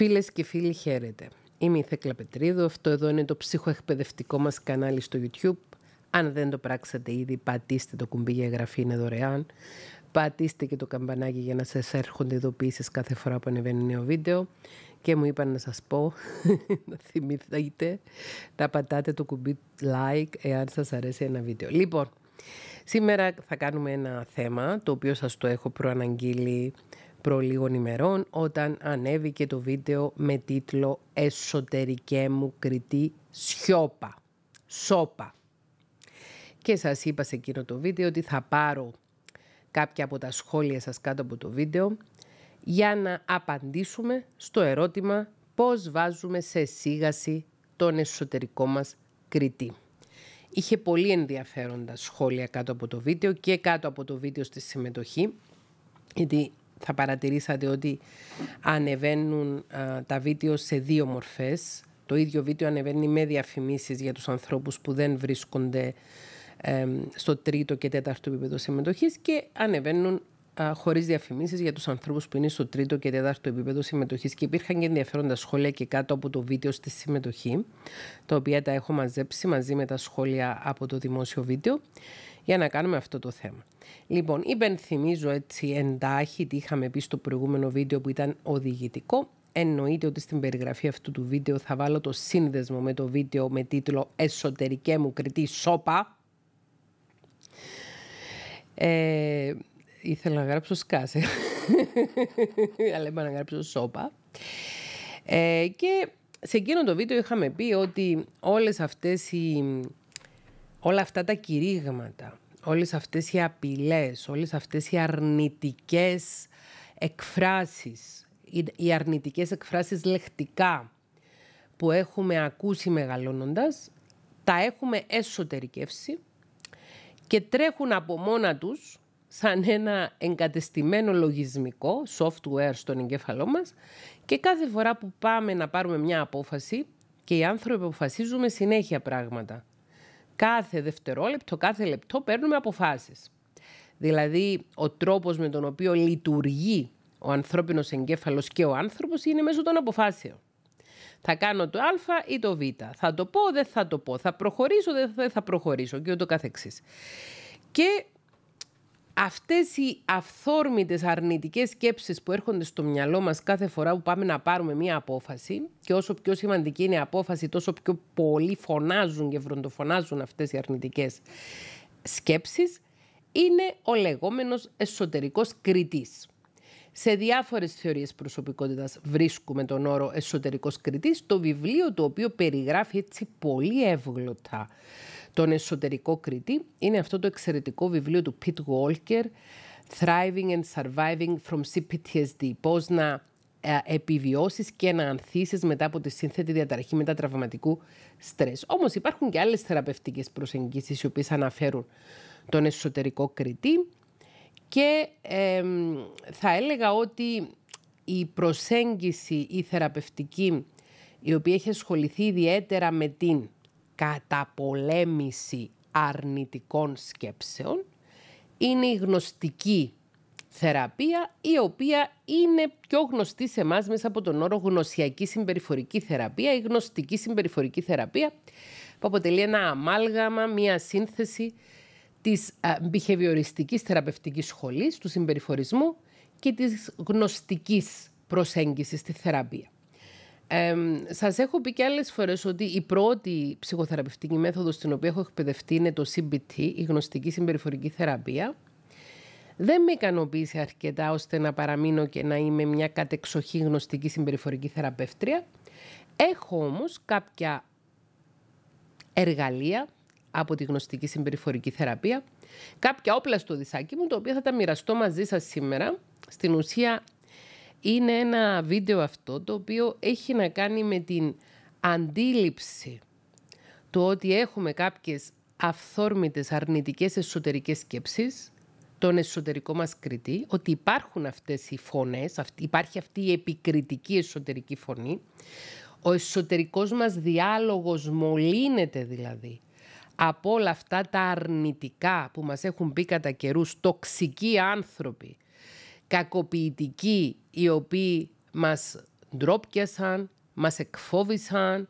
Φίλες και φίλοι χαίρετε. Είμαι η Θέκλα Πετρίδου, αυτό εδώ είναι το ψυχοεκπαιδευτικό μας κανάλι στο YouTube. Αν δεν το πράξατε ήδη, πατήστε το κουμπί για εγγραφή, είναι δωρεάν. Πατήστε και το καμπανάκι για να σας έρχονται ειδοποιήσεις κάθε φορά που ανεβαίνει νέο βίντεο. Και μου είπαν να σας πω, να θυμηθείτε, να πατάτε το κουμπί like εάν σας αρέσει ένα βίντεο. Λοιπόν, σήμερα θα κάνουμε ένα θέμα το οποίο σας το έχω προαναγγείλει προ λίγων ημερών όταν ανέβηκε το βίντεο με τίτλο «Εσωτερικέ μου κριτή σιώπα, σώπα». Και σας είπα σε εκείνο το βίντεο ότι θα πάρω κάποια από τα σχόλια σας κάτω από το βίντεο για να απαντήσουμε στο ερώτημα πώς βάζουμε σε σίγαση τον εσωτερικό μας κριτή. Είχε πολύ ενδιαφέροντα σχόλια κάτω από το βίντεο και κάτω από το βίντεο στη συμμετοχή, γιατί θα παρατηρήσατε ότι ανεβαίνουν τα βίντεο σε δύο μορφές. Το ίδιο βίντεο ανεβαίνει με διαφημίσεις για τους ανθρώπους που δεν βρίσκονται στο τρίτο και τέταρτο επίπεδο συμμετοχής και ανεβαίνουν α, χωρίς διαφημίσεις για τους ανθρώπους που είναι στο τρίτο και τέταρτο επίπεδο συμμετοχής και υπήρχαν και ενδιαφέροντα σχόλια και κάτω από το βίντεο στη συμμετοχή, τα οποία τα έχω μαζέψει μαζί με τα σχόλια από το δημόσιο βίντεο για να κάνουμε αυτό το θέμα. Λοιπόν, υπενθυμίζω έτσι εντάχει τι είχαμε πει στο προηγούμενο βίντεο που ήταν οδηγητικό. Εννοείται ότι στην περιγραφή αυτού του βίντεο θα βάλω το σύνδεσμο με το βίντεο με τίτλο «Εσωτερικέ μου κριτή Σόπα. Ε, ήθελα να γράψω σκάσε, αλλά είπα να γράψω σώπα. Ε, και σε εκείνο το βίντεο είχαμε πει ότι όλες αυτές οι όλα αυτά τα κηρύγματα, όλες αυτές οι απειλές, όλες αυτές οι αρνητικές εκφράσεις, οι αρνητικές εκφράσεις λεκτικά που έχουμε ακούσει μεγαλώνοντας, τα έχουμε εσωτερικεύσει και τρέχουν από μόνα τους σαν ένα εγκατεστημένο λογισμικό software στον εγκέφαλό μας και κάθε φορά που πάμε να πάρουμε μια απόφαση και οι άνθρωποι αποφασίζουμε συνέχεια πράγματα κάθε δευτερόλεπτο, κάθε λεπτό παίρνουμε αποφάσεις. Δηλαδή, ο τρόπος με τον οποίο λειτουργεί ο ανθρώπινος εγκέφαλος και ο άνθρωπος είναι μέσω των αποφάσεων. Θα κάνω το α ή το β. Θα το πω, δεν θα το πω. Θα προχωρήσω, δεν θα προχωρήσω και ούτω καθεξής. Και αυτές οι αυθόρμητες αρνητικές σκέψεις που έρχονται στο μυαλό μας κάθε φορά που πάμε να πάρουμε μία απόφαση και όσο πιο σημαντική είναι η απόφαση τόσο πιο πολύ φωνάζουν και βροντοφωνάζουν αυτές οι αρνητικές σκέψεις είναι ο λεγόμενος εσωτερικός κριτής. Σε διάφορες θεωρίες προσωπικότητας βρίσκουμε τον όρο εσωτερικός κριτής, το βιβλίο το οποίο περιγράφει έτσι πολύ εύγλωτα τον εσωτερικό κριτή, είναι αυτό το εξαιρετικό βιβλίο του Pete Walker Thriving and Surviving from CPTSD πώς να ε, επιβιώσεις και να ανθίσεις μετά από τη σύνθετη διαταραχή μετατραυματικού στρες. Όμως υπάρχουν και άλλες θεραπευτικές προσεγγίσεις οι οποίες αναφέρουν τον εσωτερικό κριτή και θα έλεγα ότι η προσέγγιση η θεραπευτική η οποία έχει ασχοληθεί ιδιαίτερα με την καταπολέμηση αρνητικών σκέψεων είναι η γνωστική θεραπεία η οποία είναι πιο γνωστή σε εμάς μέσα από τον όρο γνωσιακή συμπεριφορική θεραπεία ή γνωστική συμπεριφορική θεραπεία που αποτελεί ένα αμάλγαμα, μία σύνθεση της μπιχεβιοριστικής θεραπευτικής σχολής, του συμπεριφορισμού και της γνωστικής προσέγγισης στη θεραπεία. Ε, σας έχω πει και άλλες φορές ότι η πρώτη ψυχοθεραπευτική μέθοδος στην οποία έχω εκπαιδευτεί είναι το CBT, η γνωστική συμπεριφορική θεραπεία. Δεν με ικανοποίησε αρκετά ώστε να παραμείνω και να είμαι μια κατεξοχή γνωστική συμπεριφορική θεραπεύτρια. Έχω όμως κάποια εργαλεία από τη γνωστική συμπεριφορική θεραπεία, κάποια όπλα στο δισάκι μου, τα οποία θα τα μοιραστώ μαζί σας σήμερα. Στην ουσία είναι ένα βίντεο αυτό το οποίο έχει να κάνει με την αντίληψη του ότι έχουμε κάποιες αυθόρμητες αρνητικές εσωτερικές σκέψεις, τον εσωτερικό μας κριτή, ότι υπάρχουν αυτές οι φωνές, υπάρχει αυτή η επικριτική εσωτερική φωνή. Ο εσωτερικός μας διάλογος μολύνεται δηλαδή από όλα αυτά τα αρνητικά που μας έχουν πει κατά καιρούς τοξικοί άνθρωποι, κακοποιητικοί οι οποίοι μας ντρόπιασαν, μας εκφόβησαν,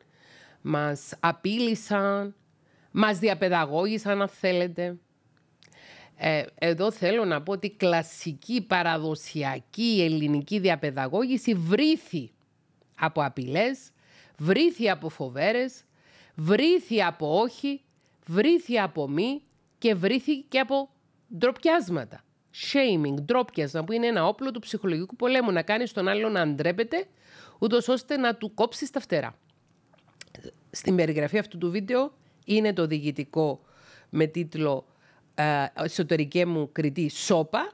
μας απείλησαν, μας διαπαιδαγώγησαν αν θέλετε. Ε, εδώ θέλω να πω ότι η κλασική παραδοσιακή ελληνική διαπαιδαγώγηση βρήθη από απειλές, βρήθη από φοβέρες, βρήθη από όχι, βρήθη από μη και βρήθη και από ντροπιάσματα shaming, ντρόπιασμα, που είναι ένα όπλο του ψυχολογικού πολέμου, να κάνεις τον άλλον να ντρέπεται, ούτως ώστε να του κόψεις τα φτερά. Στην περιγραφή αυτού του βίντεο είναι το διηγητικό με τίτλο ε, «Εσωτερική μου κριτή σόπα»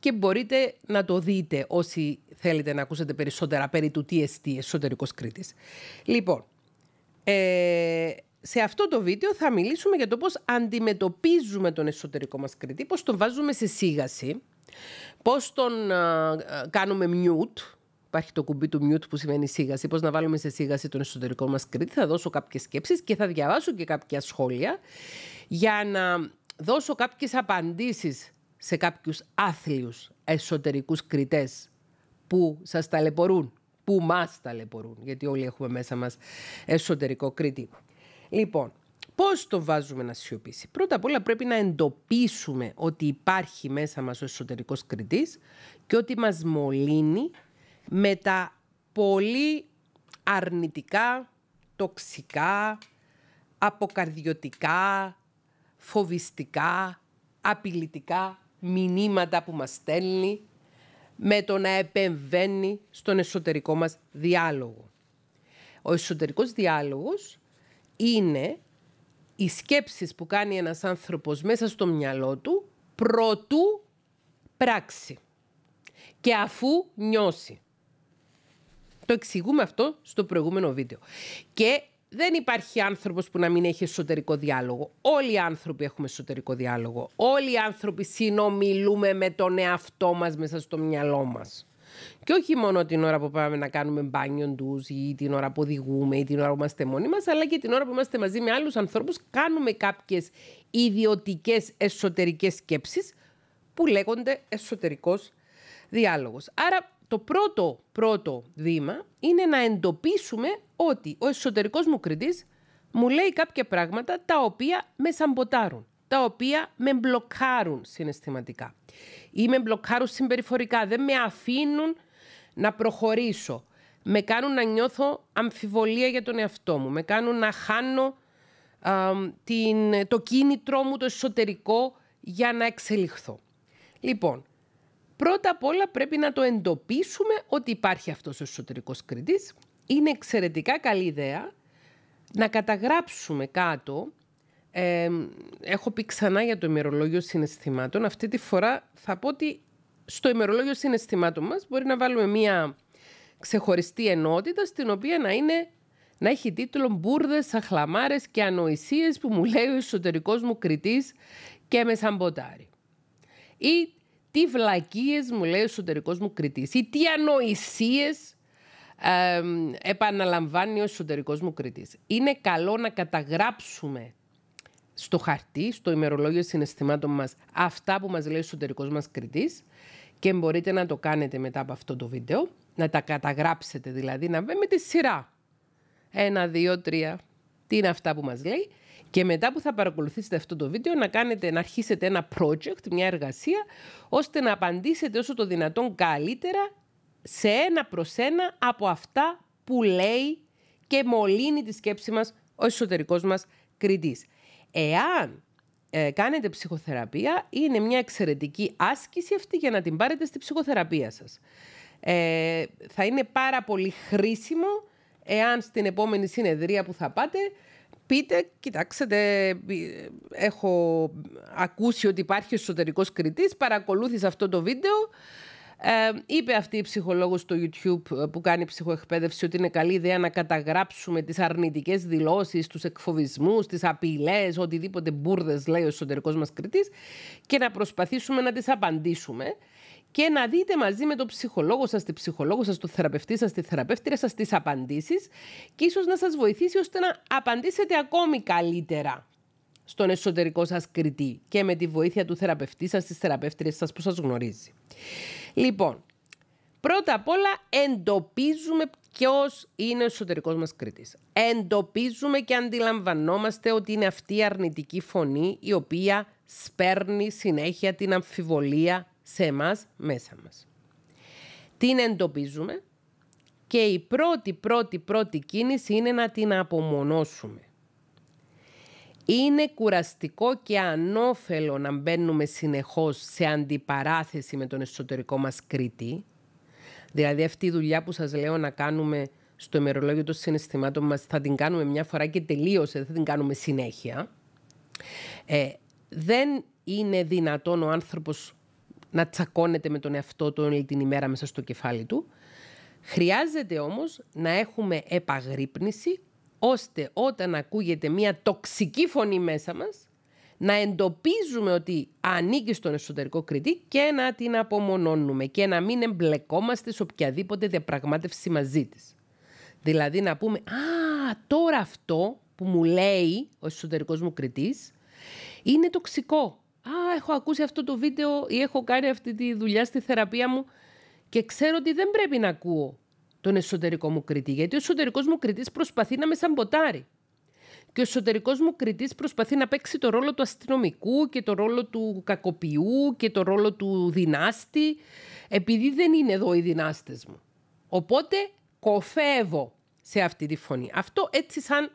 και μπορείτε να το δείτε όσοι θέλετε να ακούσετε περισσότερα περί του TST, εσωτερικός κριτής. Λοιπόν, ε, σε αυτό το βίντεο θα μιλήσουμε για το πώς αντιμετωπίζουμε τον εσωτερικό μας κριτή, πώς τον βάζουμε σε σίγαση, πώς τον κάνουμε mute, υπάρχει το κουμπί του mute που σημαίνει σίγαση, πώς να βάλουμε σε σίγαση τον εσωτερικό μας κριτή, θα δώσω κάποιες σκέψεις και θα διαβάσω και κάποια σχόλια για να δώσω κάποιες απαντήσεις σε κάποιους άθλιους εσωτερικούς κριτές που σας ταλαιπωρούν, που μας ταλαιπωρούν, γιατί όλοι έχουμε μέσα μας εσωτερικό κριτή. Λοιπόν, πώς το βάζουμε να σιωπήσει. Πρώτα απ' όλα πρέπει να εντοπίσουμε ότι υπάρχει μέσα μας ο εσωτερικός κριτής και ότι μας μολύνει με τα πολύ αρνητικά, τοξικά, αποκαρδιωτικά, φοβιστικά, απειλητικά μηνύματα που μας στέλνει με το να επεμβαίνει στον εσωτερικό μας διάλογο. Ο εσωτερικός διάλογος είναι οι σκέψεις που κάνει ένας άνθρωπος μέσα στο μυαλό του πρώτου πράξη και αφού νιώσει. Το εξηγούμε αυτό στο προηγούμενο βίντεο. Και δεν υπάρχει άνθρωπος που να μην έχει εσωτερικό διάλογο. Όλοι οι άνθρωποι έχουμε εσωτερικό διάλογο. Όλοι οι άνθρωποι συνομιλούμε με τον εαυτό μας μέσα στο μυαλό μας. Και όχι μόνο την ώρα που πάμε να κάνουμε μπάνιο του ή την ώρα που οδηγούμε ή την ώρα που είμαστε μόνοι μας, αλλά και την ώρα που είμαστε μαζί με άλλους ανθρώπους, κάνουμε κάποιες ιδιωτικές εσωτερικές σκέψεις που λέγονται εσωτερικός διάλογος. Άρα το πρώτο, πρώτο βήμα είναι να εντοπίσουμε ότι ο εσωτερικός μου κριτής μου λέει κάποια πράγματα τα οποία με σαμποτάρουν τα οποία με μπλοκάρουν συναισθηματικά ή με μπλοκάρουν συμπεριφορικά, δεν με αφήνουν να προχωρήσω. Με κάνουν να νιώθω αμφιβολία για τον εαυτό μου, με κάνουν να χάνω την, το κίνητρό μου, το εσωτερικό για να εξελιχθώ. Λοιπόν, πρώτα απ' όλα πρέπει να το εντοπίσουμε ότι υπάρχει αυτός ο εσωτερικός κριτής. Είναι εξαιρετικά καλή ιδέα να καταγράψουμε κάτω έχω πει ξανά για το ημερολόγιο συναισθημάτων. Αυτή τη φορά θα πω ότι στο ημερολόγιο συναισθημάτων μας μπορεί να βάλουμε μία ξεχωριστή ενότητα στην οποία να είναι να έχει τίτλο «Μπούρδες, αχλαμάρες και ανοησίες που μου λέει ο εσωτερικός μου κριτής και με σαμποτάρι». Ή «Τι βλακίες μου Ή τι βλακίες μου λέει ο εσωτερικός μου κριτής ή τι ανοησίες επαναλαμβάνει ο εσωτερικός μου κριτής. Είναι καλό να καταγράψουμε στο χαρτί, στο ημερολόγιο συναισθημάτων μας αυτά που μας λέει ο εσωτερικός μας κριτής και μπορείτε να το κάνετε μετά από αυτό το βίντεο, να τα καταγράψετε δηλαδή, να με τη σειρά. Ένα, δύο, τρία, τι είναι αυτά που μας λέει και μετά που θα παρακολουθήσετε αυτό το βίντεο να, κάνετε, να αρχίσετε ένα project, μια εργασία, ώστε να απαντήσετε όσο το δυνατόν καλύτερα σε ένα προς ένα από αυτά που λέει και μολύνει τη σκέψη μας ο εσωτερικός μας κριτής. Εάν ε, κάνετε ψυχοθεραπεία, είναι μια εξαιρετική άσκηση αυτή για να την πάρετε στη ψυχοθεραπεία σας. Ε, θα είναι πάρα πολύ χρήσιμο εάν στην επόμενη συνεδρία που θα πάτε πείτε, κοιτάξτε, ε, έχω ακούσει ότι υπάρχει εσωτερικός κριτής, παρακολούθησα αυτό το βίντεο, ε, είπε αυτή η ψυχολόγος στο YouTube ε, που κάνει ψυχοεκπαίδευση ότι είναι καλή ιδέα να καταγράψουμε τις αρνητικές δηλώσεις, τους εκφοβισμούς, τις απειλές, οτιδήποτε μπουρδες λέει ο εσωτερικός μας κριτής και να προσπαθήσουμε να τις απαντήσουμε και να δείτε μαζί με τον ψυχολόγο σας, τη ψυχολόγο σας, τον θεραπευτή σας, τη θεραπεύτρια σας τις απαντήσεις και ίσως να σας βοηθήσει ώστε να απαντήσετε ακόμη καλύτερα στον εσωτερικό σας κριτή και με τη βοήθεια του θεραπευτή σας, της θεραπεύτριας σας που σας γνωρίζει. Λοιπόν, πρώτα απ' όλα εντοπίζουμε ποιος είναι ο εσωτερικός μας κριτής. Εντοπίζουμε και αντιλαμβανόμαστε ότι είναι αυτή η αρνητική φωνή η οποία σπέρνει συνέχεια την αμφιβολία σε μας μέσα μας. Την εντοπίζουμε και η πρώτη πρώτη πρώτη κίνηση είναι να την απομονώσουμε. Είναι κουραστικό και ανώφελο να μπαίνουμε συνεχώς σε αντιπαράθεση με τον εσωτερικό μας κρίτη. Δηλαδή αυτή η δουλειά που σας λέω να κάνουμε στο ημερολόγιο των συναισθημάτων μας θα την κάνουμε μια φορά και τελείωσε, θα την κάνουμε συνέχεια. Ε, δεν είναι δυνατόν ο άνθρωπος να τσακώνεται με τον εαυτό του όλη την ημέρα μέσα στο κεφάλι του. Χρειάζεται όμως να έχουμε επαγρύπνηση, ώστε όταν ακούγεται μια τοξική φωνή μέσα μας, να εντοπίζουμε ότι ανήκει στον εσωτερικό κριτή και να την απομονώνουμε και να μην εμπλεκόμαστε σε οποιαδήποτε διαπραγμάτευση μαζί της. Δηλαδή να πούμε «Α, τώρα αυτό που μου λέει ο εσωτερικός μου κριτής είναι τοξικό. Α, έχω ακούσει αυτό το βίντεο ή έχω κάνει αυτή τη δουλειά στη θεραπεία μου και ξέρω ότι δεν πρέπει να ακούω τον εσωτερικό μου κριτή. Γιατί ο εσωτερικός μου κριτής προσπαθεί να με σαμποτάρει. Και ο εσωτερικός μου κριτής προσπαθεί να παίξει το ρόλο του αστυνομικού και το ρόλο του κακοποιού και το ρόλο του δυνάστη, επειδή δεν είναι εδώ οι δυνάστες μου. Οπότε κοφεύω σε αυτή τη φωνή. Αυτό έτσι σαν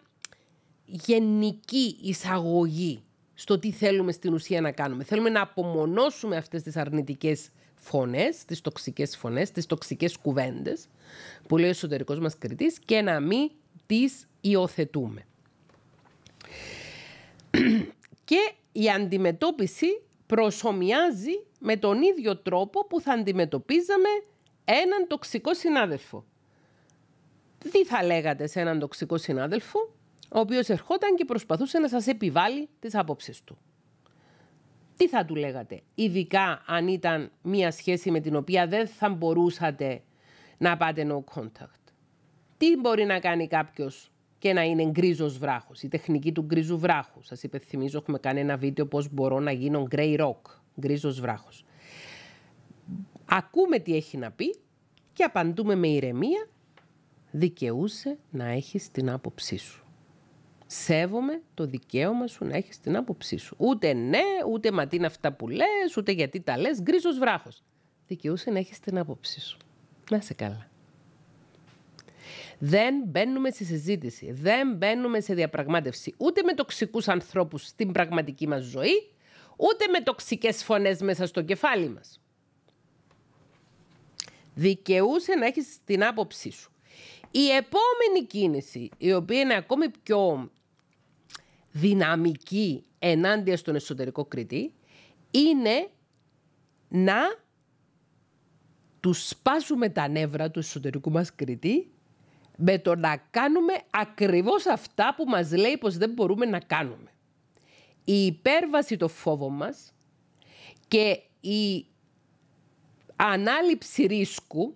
γενική εισαγωγή στο τι θέλουμε στην ουσία να κάνουμε. Θέλουμε να απομονώσουμε αυτές τις αρνητικές φωνές, τις τοξικές φωνές, τις τοξικές κουβέντες που λέει ο εσωτερικός μας κριτής, και να μην τις υιοθετούμε. και η αντιμετώπιση προσωμιάζει με τον ίδιο τρόπο που θα αντιμετωπίζαμε έναν τοξικό συνάδελφο. Τι θα λέγατε σε έναν τοξικό συνάδελφο, ο οποίος ερχόταν και προσπαθούσε να σας επιβάλλει τις απόψεις του τι θα του λέγατε. Ειδικά αν ήταν μια σχέση με την οποία δεν θα μπορούσατε να πάτε no contact. Τι μπορεί να κάνει κάποιος και να είναι γκρίζος βράχος, η τεχνική του γκρίζου βράχου. Σας υπενθυμίζω, έχουμε κάνει ένα βίντεο πώς μπορώ να γίνω grey rock, γκρίζος βράχος. Ακούμε τι έχει να πει και απαντούμε με ηρεμία. Δικαιούσε να έχεις την άποψή σου σέβομαι το δικαίωμα σου να έχεις την άποψή σου. Ούτε ναι, ούτε μα τι είναι αυτά που λες, ούτε γιατί τα λες, γκρίζος βράχος. Δικαιούσε να έχεις την άποψή σου. Να σε καλά. Δεν μπαίνουμε σε συζήτηση, δεν μπαίνουμε σε διαπραγμάτευση ούτε με τοξικούς ανθρώπους στην πραγματική μας ζωή, ούτε με τοξικές φωνές μέσα στο κεφάλι μας. Δικαιούσε να έχεις την άποψή σου. Η επόμενη κίνηση, η οποία είναι ακόμη πιο δυναμική ενάντια στον εσωτερικό κριτή είναι να τους σπάσουμε τα νεύρα του εσωτερικού μας κριτή με το να κάνουμε ακριβώς αυτά που μας λέει πως δεν μπορούμε να κάνουμε. Η υπέρβαση το φόβο μας και η ανάληψη ρίσκου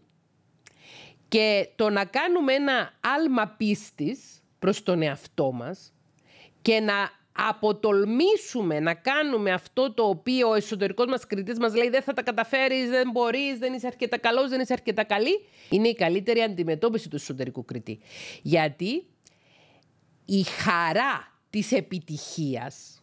και το να κάνουμε ένα άλμα πίστης προς τον εαυτό μας και να αποτολμήσουμε να κάνουμε αυτό το οποίο ο εσωτερικός μας κριτής μας λέει δεν θα τα καταφέρεις, δεν μπορείς, δεν είσαι αρκετά καλός, δεν είσαι αρκετά καλή, είναι η καλύτερη αντιμετώπιση του εσωτερικού κριτή. Γιατί η χαρά της επιτυχίας,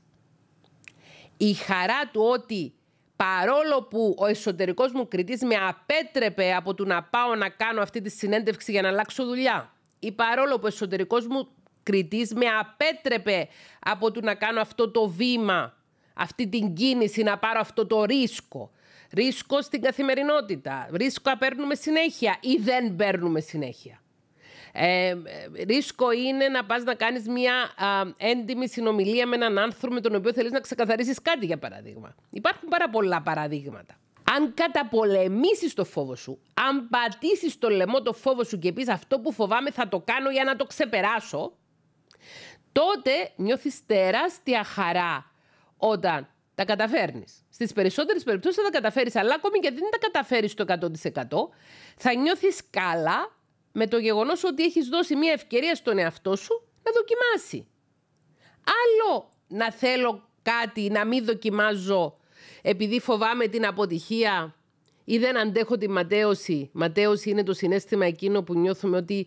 η χαρά του ότι παρόλο που ο εσωτερικός μου κριτής με απέτρεπε από το να πάω να κάνω αυτή τη συνέντευξη για να αλλάξω δουλειά ή παρόλο που ο εσωτερικός μου κριτής με απέτρεπε από το να κάνω αυτό το βήμα, αυτή την κίνηση, να πάρω αυτό το ρίσκο. Ρίσκο στην καθημερινότητα. Ρίσκο παίρνουμε συνέχεια ή δεν παίρνουμε συνέχεια. Ε, ρίσκο είναι να πας να κάνεις μια α, έντιμη συνομιλία με έναν άνθρωπο με τον οποίο θέλεις να ξεκαθαρίσεις κάτι για παράδειγμα. Υπάρχουν πάρα πολλά παραδείγματα. Αν καταπολεμήσεις το φόβο σου, αν πατήσεις το λαιμό το φόβο σου και πεις αυτό που φοβάμαι θα το κάνω για να το ξεπεράσω, τότε νιώθεις τεράστια χαρά όταν τα καταφέρνεις. Στις περισσότερες περιπτώσεις θα τα καταφέρεις, αλλά ακόμη και δεν τα καταφέρεις το 100%, θα νιώθεις καλά με το γεγονός ότι έχεις δώσει μια ευκαιρία στον εαυτό σου να δοκιμάσει. Άλλο να θέλω κάτι, να μην δοκιμάζω επειδή φοβάμαι την αποτυχία ή δεν αντέχω τη ματέωση. Ματέωση είναι το συνέστημα εκείνο που νιώθουμε ότι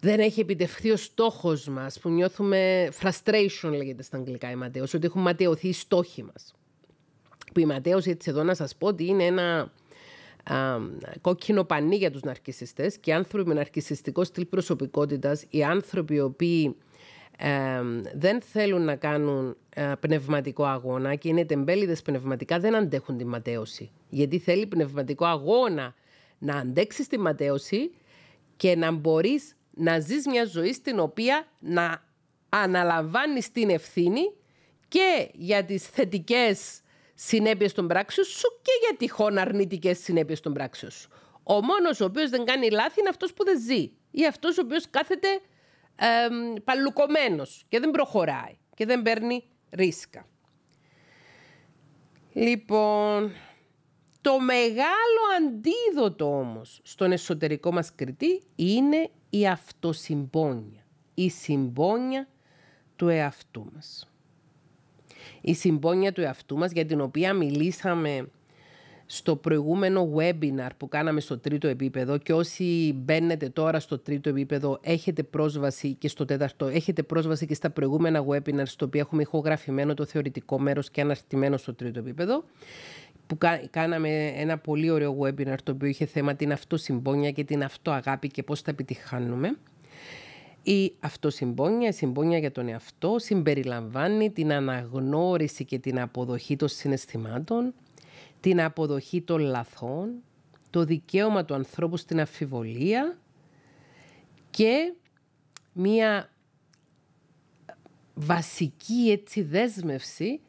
δεν έχει επιτευχθεί ο στόχος μας, που νιώθουμε frustration, λέγεται στα αγγλικά η ματέος, ότι έχουν ματαιωθεί οι στόχοι μας. Που η ματέος, έτσι εδώ να σας πω ότι είναι ένα α, κόκκινο πανί για τους ναρκιστέ και άνθρωποι με ναρκιστικό στυλ προσωπικότητας, οι άνθρωποι οι οποίοι ε, δεν θέλουν να κάνουν ε, πνευματικό αγώνα και είναι τεμπέληδες πνευματικά, δεν αντέχουν τη ματέωση. Γιατί θέλει πνευματικό αγώνα να αντέξεις τη ματέωση και να μπορείς να ζεις μια ζωή στην οποία να αναλαμβάνεις την ευθύνη και για τις θετικές συνέπειες των πράξεων σου και για τυχόν αρνητικές συνέπειες των πράξεων σου. Ο μόνος ο οποίος δεν κάνει λάθη είναι αυτός που δεν ζει ή αυτός ο οποίος κάθεται ε, παλουκωμένος και δεν προχωράει και δεν παίρνει ρίσκα. Λοιπόν, το μεγάλο αντίδοτο όμως στον εσωτερικό μας κριτή είναι η αυτοσυμπόνια. Η συμπόνια του εαυτού μας. Η συμπόνια του εαυτού μας για την οποία μιλήσαμε στο προηγούμενο webinar που κάναμε στο τρίτο επίπεδο και όσοι μπαίνετε τώρα στο τρίτο επίπεδο έχετε πρόσβαση και στο τέταρτο, έχετε πρόσβαση και στα προηγούμενα webinar στο οποίο έχουμε ηχογραφημένο το θεωρητικό μέρος και αναρτημένο στο τρίτο επίπεδο που κάναμε ένα πολύ ωραίο webinar το οποίο είχε θέμα την αυτοσυμπόνια και την αυτοαγάπη και πώς τα επιτυχάνουμε. Η αυτοσυμπόνια, η συμπόνια για τον εαυτό συμπεριλαμβάνει την αναγνώριση και την αποδοχή των συναισθημάτων, την αποδοχή των λαθών, το δικαίωμα του ανθρώπου στην αφιβολία και μία βασική έτσι δέσμευση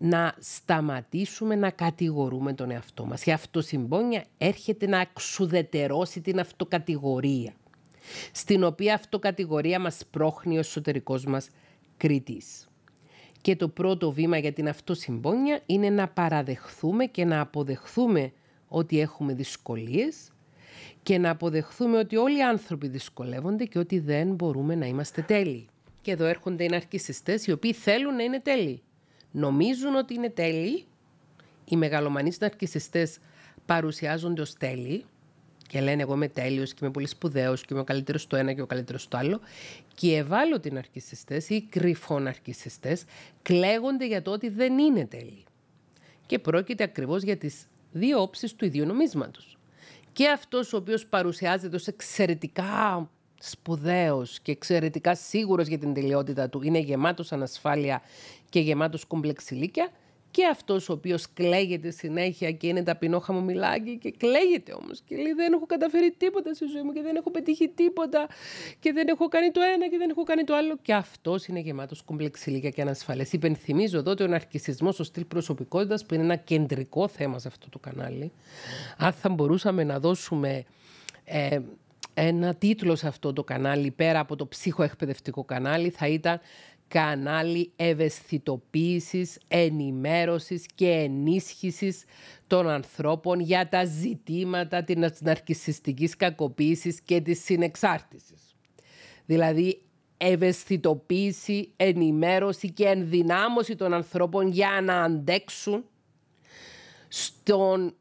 να σταματήσουμε να κατηγορούμε τον εαυτό μας. Η αυτοσυμπόνια έρχεται να αξουδετερώσει την αυτοκατηγορία, στην οποία αυτοκατηγορία μας πρόχνει ο εσωτερικός μας κριτής. Και το πρώτο βήμα για την αυτοσυμπόνια είναι να παραδεχθούμε και να αποδεχθούμε ότι έχουμε δυσκολίες και να αποδεχθούμε ότι όλοι οι άνθρωποι δυσκολεύονται και ότι δεν μπορούμε να είμαστε τέλειοι. Και εδώ έρχονται οι ναρκισιστές οι οποίοι θέλουν να είναι τέλειοι νομίζουν ότι είναι τέλειοι, οι μεγαλομανείς ναρκισιστές παρουσιάζονται ως τέλειοι και λένε εγώ είμαι τέλειος και είμαι πολύ σπουδαίος και είμαι ο καλύτερος στο ένα και ο καλύτερος στο άλλο και οι ευάλωτοι ναρκισιστές ή κρυφό ναρκισιστές κλαίγονται για το ότι δεν είναι τέλειοι και πρόκειται ακριβώς για τις δύο όψεις του ίδιου νομίσματος. Και αυτός ο οποίος παρουσιάζεται ως εξαιρετικά σπουδαίος και εξαιρετικά σίγουρος για την τελειότητα του, είναι γεμάτος ανασφάλεια και γεμάτος κομπλεξιλίκια και αυτός ο οποίος κλαίγεται συνέχεια και είναι ταπεινό χαμομηλάκι και κλαίγεται όμως και λέει δεν έχω καταφέρει τίποτα στη ζωή μου και δεν έχω πετύχει τίποτα και δεν έχω κάνει το ένα και δεν έχω κάνει το άλλο και αυτός είναι γεμάτος κομπλεξιλίκια και ανασφάλειας. Υπενθυμίζω εδώ ότι ο ναρκισμό, ο στυλ προσωπικότητας, που είναι ένα κεντρικό θέμα σε αυτό το κανάλι, αν θα μπορούσαμε να δώσουμε... Ε, ένα τίτλο σε αυτό το κανάλι, πέρα από το ψυχοεκπαιδευτικό κανάλι, θα ήταν κανάλι ευαισθητοποίησης, ενημέρωσης και ενίσχυσης των ανθρώπων για τα ζητήματα της ναρκισιστικής κακοποίησης και της συνεξάρτησης. Δηλαδή ευαισθητοποίηση, ενημέρωση και ενδυνάμωση των ανθρώπων για να αντέξουν στον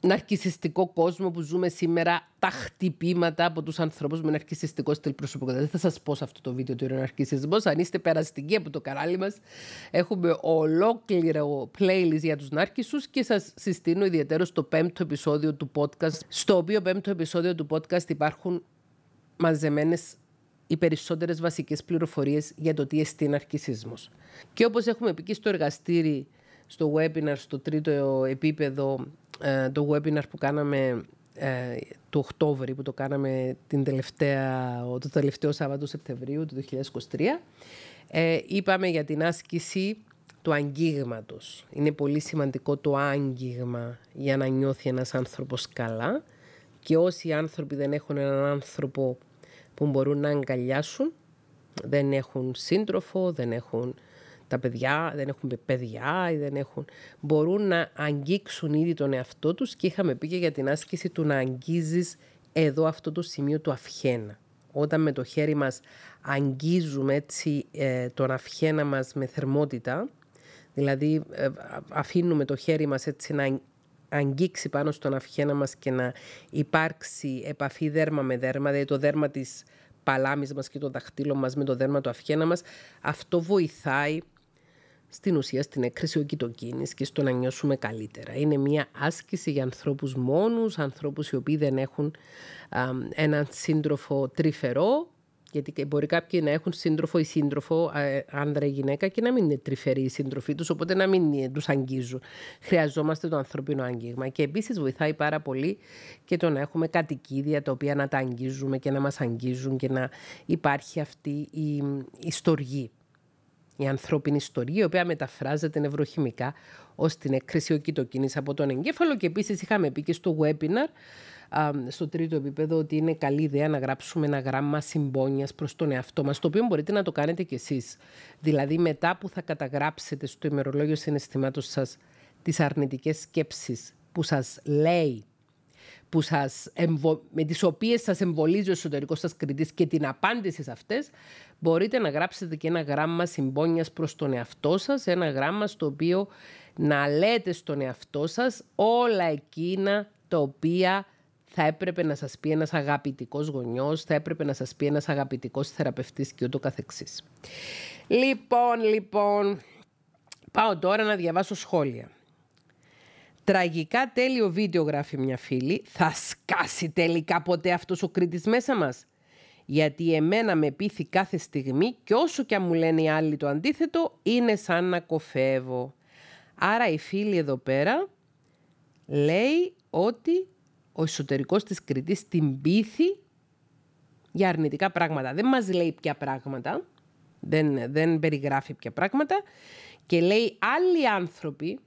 Ναρκισιστικό κόσμο που ζούμε σήμερα, τα χτυπήματα από τους ανθρώπους με ναρκισιστικό στυλ προσωπικό. Δεν θα σας πω σε αυτό το βίντεο του ναρκισισμός. Αν είστε περαστικοί από το κανάλι μας, έχουμε ολόκληρο playlist για τους ναρκισού και σας συστήνω ιδιαίτερο στο πέμπτο επεισόδιο του podcast. Στο οποίο πέμπτο επεισόδιο του podcast υπάρχουν μαζεμένες οι περισσότερες βασικές πληροφορίες για το τι εστί ναρκισισμός. Και όπως έχουμε πει και στο εργαστήρι, στο webinar, στο τρίτο επίπεδο ε, το webinar που κάναμε ε, το Οκτώβριο, που το κάναμε την τελευταία, το τελευταίο Σάββατο Σεπτεμβρίου του 2023 ε, είπαμε για την άσκηση του αγγίγματος. Είναι πολύ σημαντικό το άγγιγμα για να νιώθει ένας άνθρωπος καλά και όσοι άνθρωποι δεν έχουν έναν άνθρωπο που μπορούν να αγκαλιάσουν, δεν έχουν σύντροφο, δεν έχουν τα παιδιά, δεν έχουν παιδιά ή δεν έχουν. Μπορούν να αγγίξουν ήδη τον εαυτό τους και είχαμε πει και για την άσκηση του να αγγίζεις εδώ αυτό το σημείο του αυχένα. Όταν με το χέρι μας αγγίζουμε έτσι ε, τον αυχένα μας με θερμότητα, δηλαδή ε, αφήνουμε το χέρι μας έτσι να αγγίξει πάνω στον αυχένα μας και να υπάρξει επαφή δέρμα με δέρμα, δηλαδή το δέρμα της παλάμης μας και το δαχτύλο μας με το δέρμα του αυχένα μας, αυτό βοηθάει στην ουσία στην έκρηση κοιτοκίνης και στο να νιώσουμε καλύτερα. Είναι μια άσκηση για ανθρώπους μόνους, ανθρώπους οι οποίοι δεν έχουν α, έναν σύντροφο τρυφερό, γιατί μπορεί κάποιοι να έχουν σύντροφο ή σύντροφο ε, άντρα ή γυναίκα και να μην είναι τρυφεροί οι σύντροφοί τους, οπότε να μην τους αγγίζουν. Χρειαζόμαστε το ανθρώπινο άγγιγμα. Και επίσης βοηθάει πάρα πολύ και το να έχουμε κατοικίδια τα οποία να τα αγγίζουμε και να μας αγγίζουν και να υπάρχει αυτή η, η η ανθρώπινη ιστορία, η οποία μεταφράζεται νευροχημικά ως την έκρηση οκυτοκίνηση από τον εγκέφαλο. Και επίσης είχαμε πει και στο webinar, στο τρίτο επίπεδο, ότι είναι καλή ιδέα να γράψουμε ένα γράμμα συμπόνιας προς τον εαυτό μας, το οποίο μπορείτε να το κάνετε κι εσείς. Δηλαδή, μετά που θα καταγράψετε στο ημερολόγιο συναισθημάτων σας τις αρνητικές σκέψεις που σας λέει που σας με τις οποίες σας εμβολίζει ο εσωτερικός σας κριτής και την απάντηση σε αυτές, μπορείτε να γράψετε και ένα γράμμα συμπόνιας προς τον εαυτό σας, ένα γράμμα στο οποίο να λέτε στον εαυτό σας όλα εκείνα τα οποία θα έπρεπε να σας πει ένας αγαπητικός γονιός, θα έπρεπε να σας πει ένας αγαπητικός θεραπευτής και ούτω καθεξής. Λοιπόν, λοιπόν, πάω τώρα να διαβάσω σχόλια. Τραγικά τέλειο βίντεο γράφει μια φίλη. Θα σκάσει τελικά ποτέ αυτός ο κρίτη μέσα μας. Γιατί εμένα με πείθει κάθε στιγμή και όσο και αν μου λένε οι άλλοι το αντίθετο, είναι σαν να κοφεύω. Άρα η φίλη εδώ πέρα λέει ότι ο εσωτερικός της Κρήτης την πείθει για αρνητικά πράγματα. Δεν μας λέει ποια πράγματα, δεν, δεν περιγράφει ποια πράγματα και λέει άλλοι άνθρωποι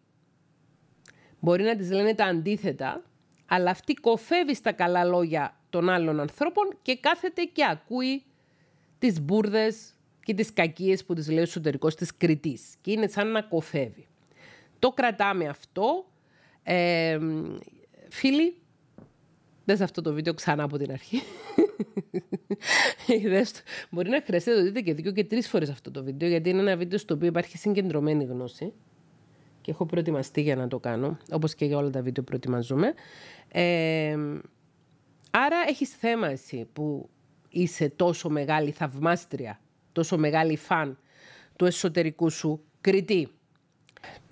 Μπορεί να τις λένε τα αντίθετα, αλλά αυτή κοφεύει στα καλά λόγια των άλλων ανθρώπων και κάθεται και ακούει τις μπουρδες και τις κακίες που τις λέει ο εσωτερικός της κριτής. Και είναι σαν να κοφεύει. Το κρατάμε αυτό. Ε, φίλοι, δες αυτό το βίντεο ξανά από την αρχή. Μπορεί να χρειαστεί να το δείτε και δύο και τρεις φορές αυτό το βίντεο, γιατί είναι ένα βίντεο στο οποίο υπάρχει συγκεντρωμένη γνώση και έχω προετοιμαστεί για να το κάνω, όπως και για όλα τα βίντεο προετοιμαζούμε. Ε, άρα έχεις θέμα εσύ που είσαι τόσο μεγάλη θαυμάστρια, τόσο μεγάλη φαν του εσωτερικού σου κριτή.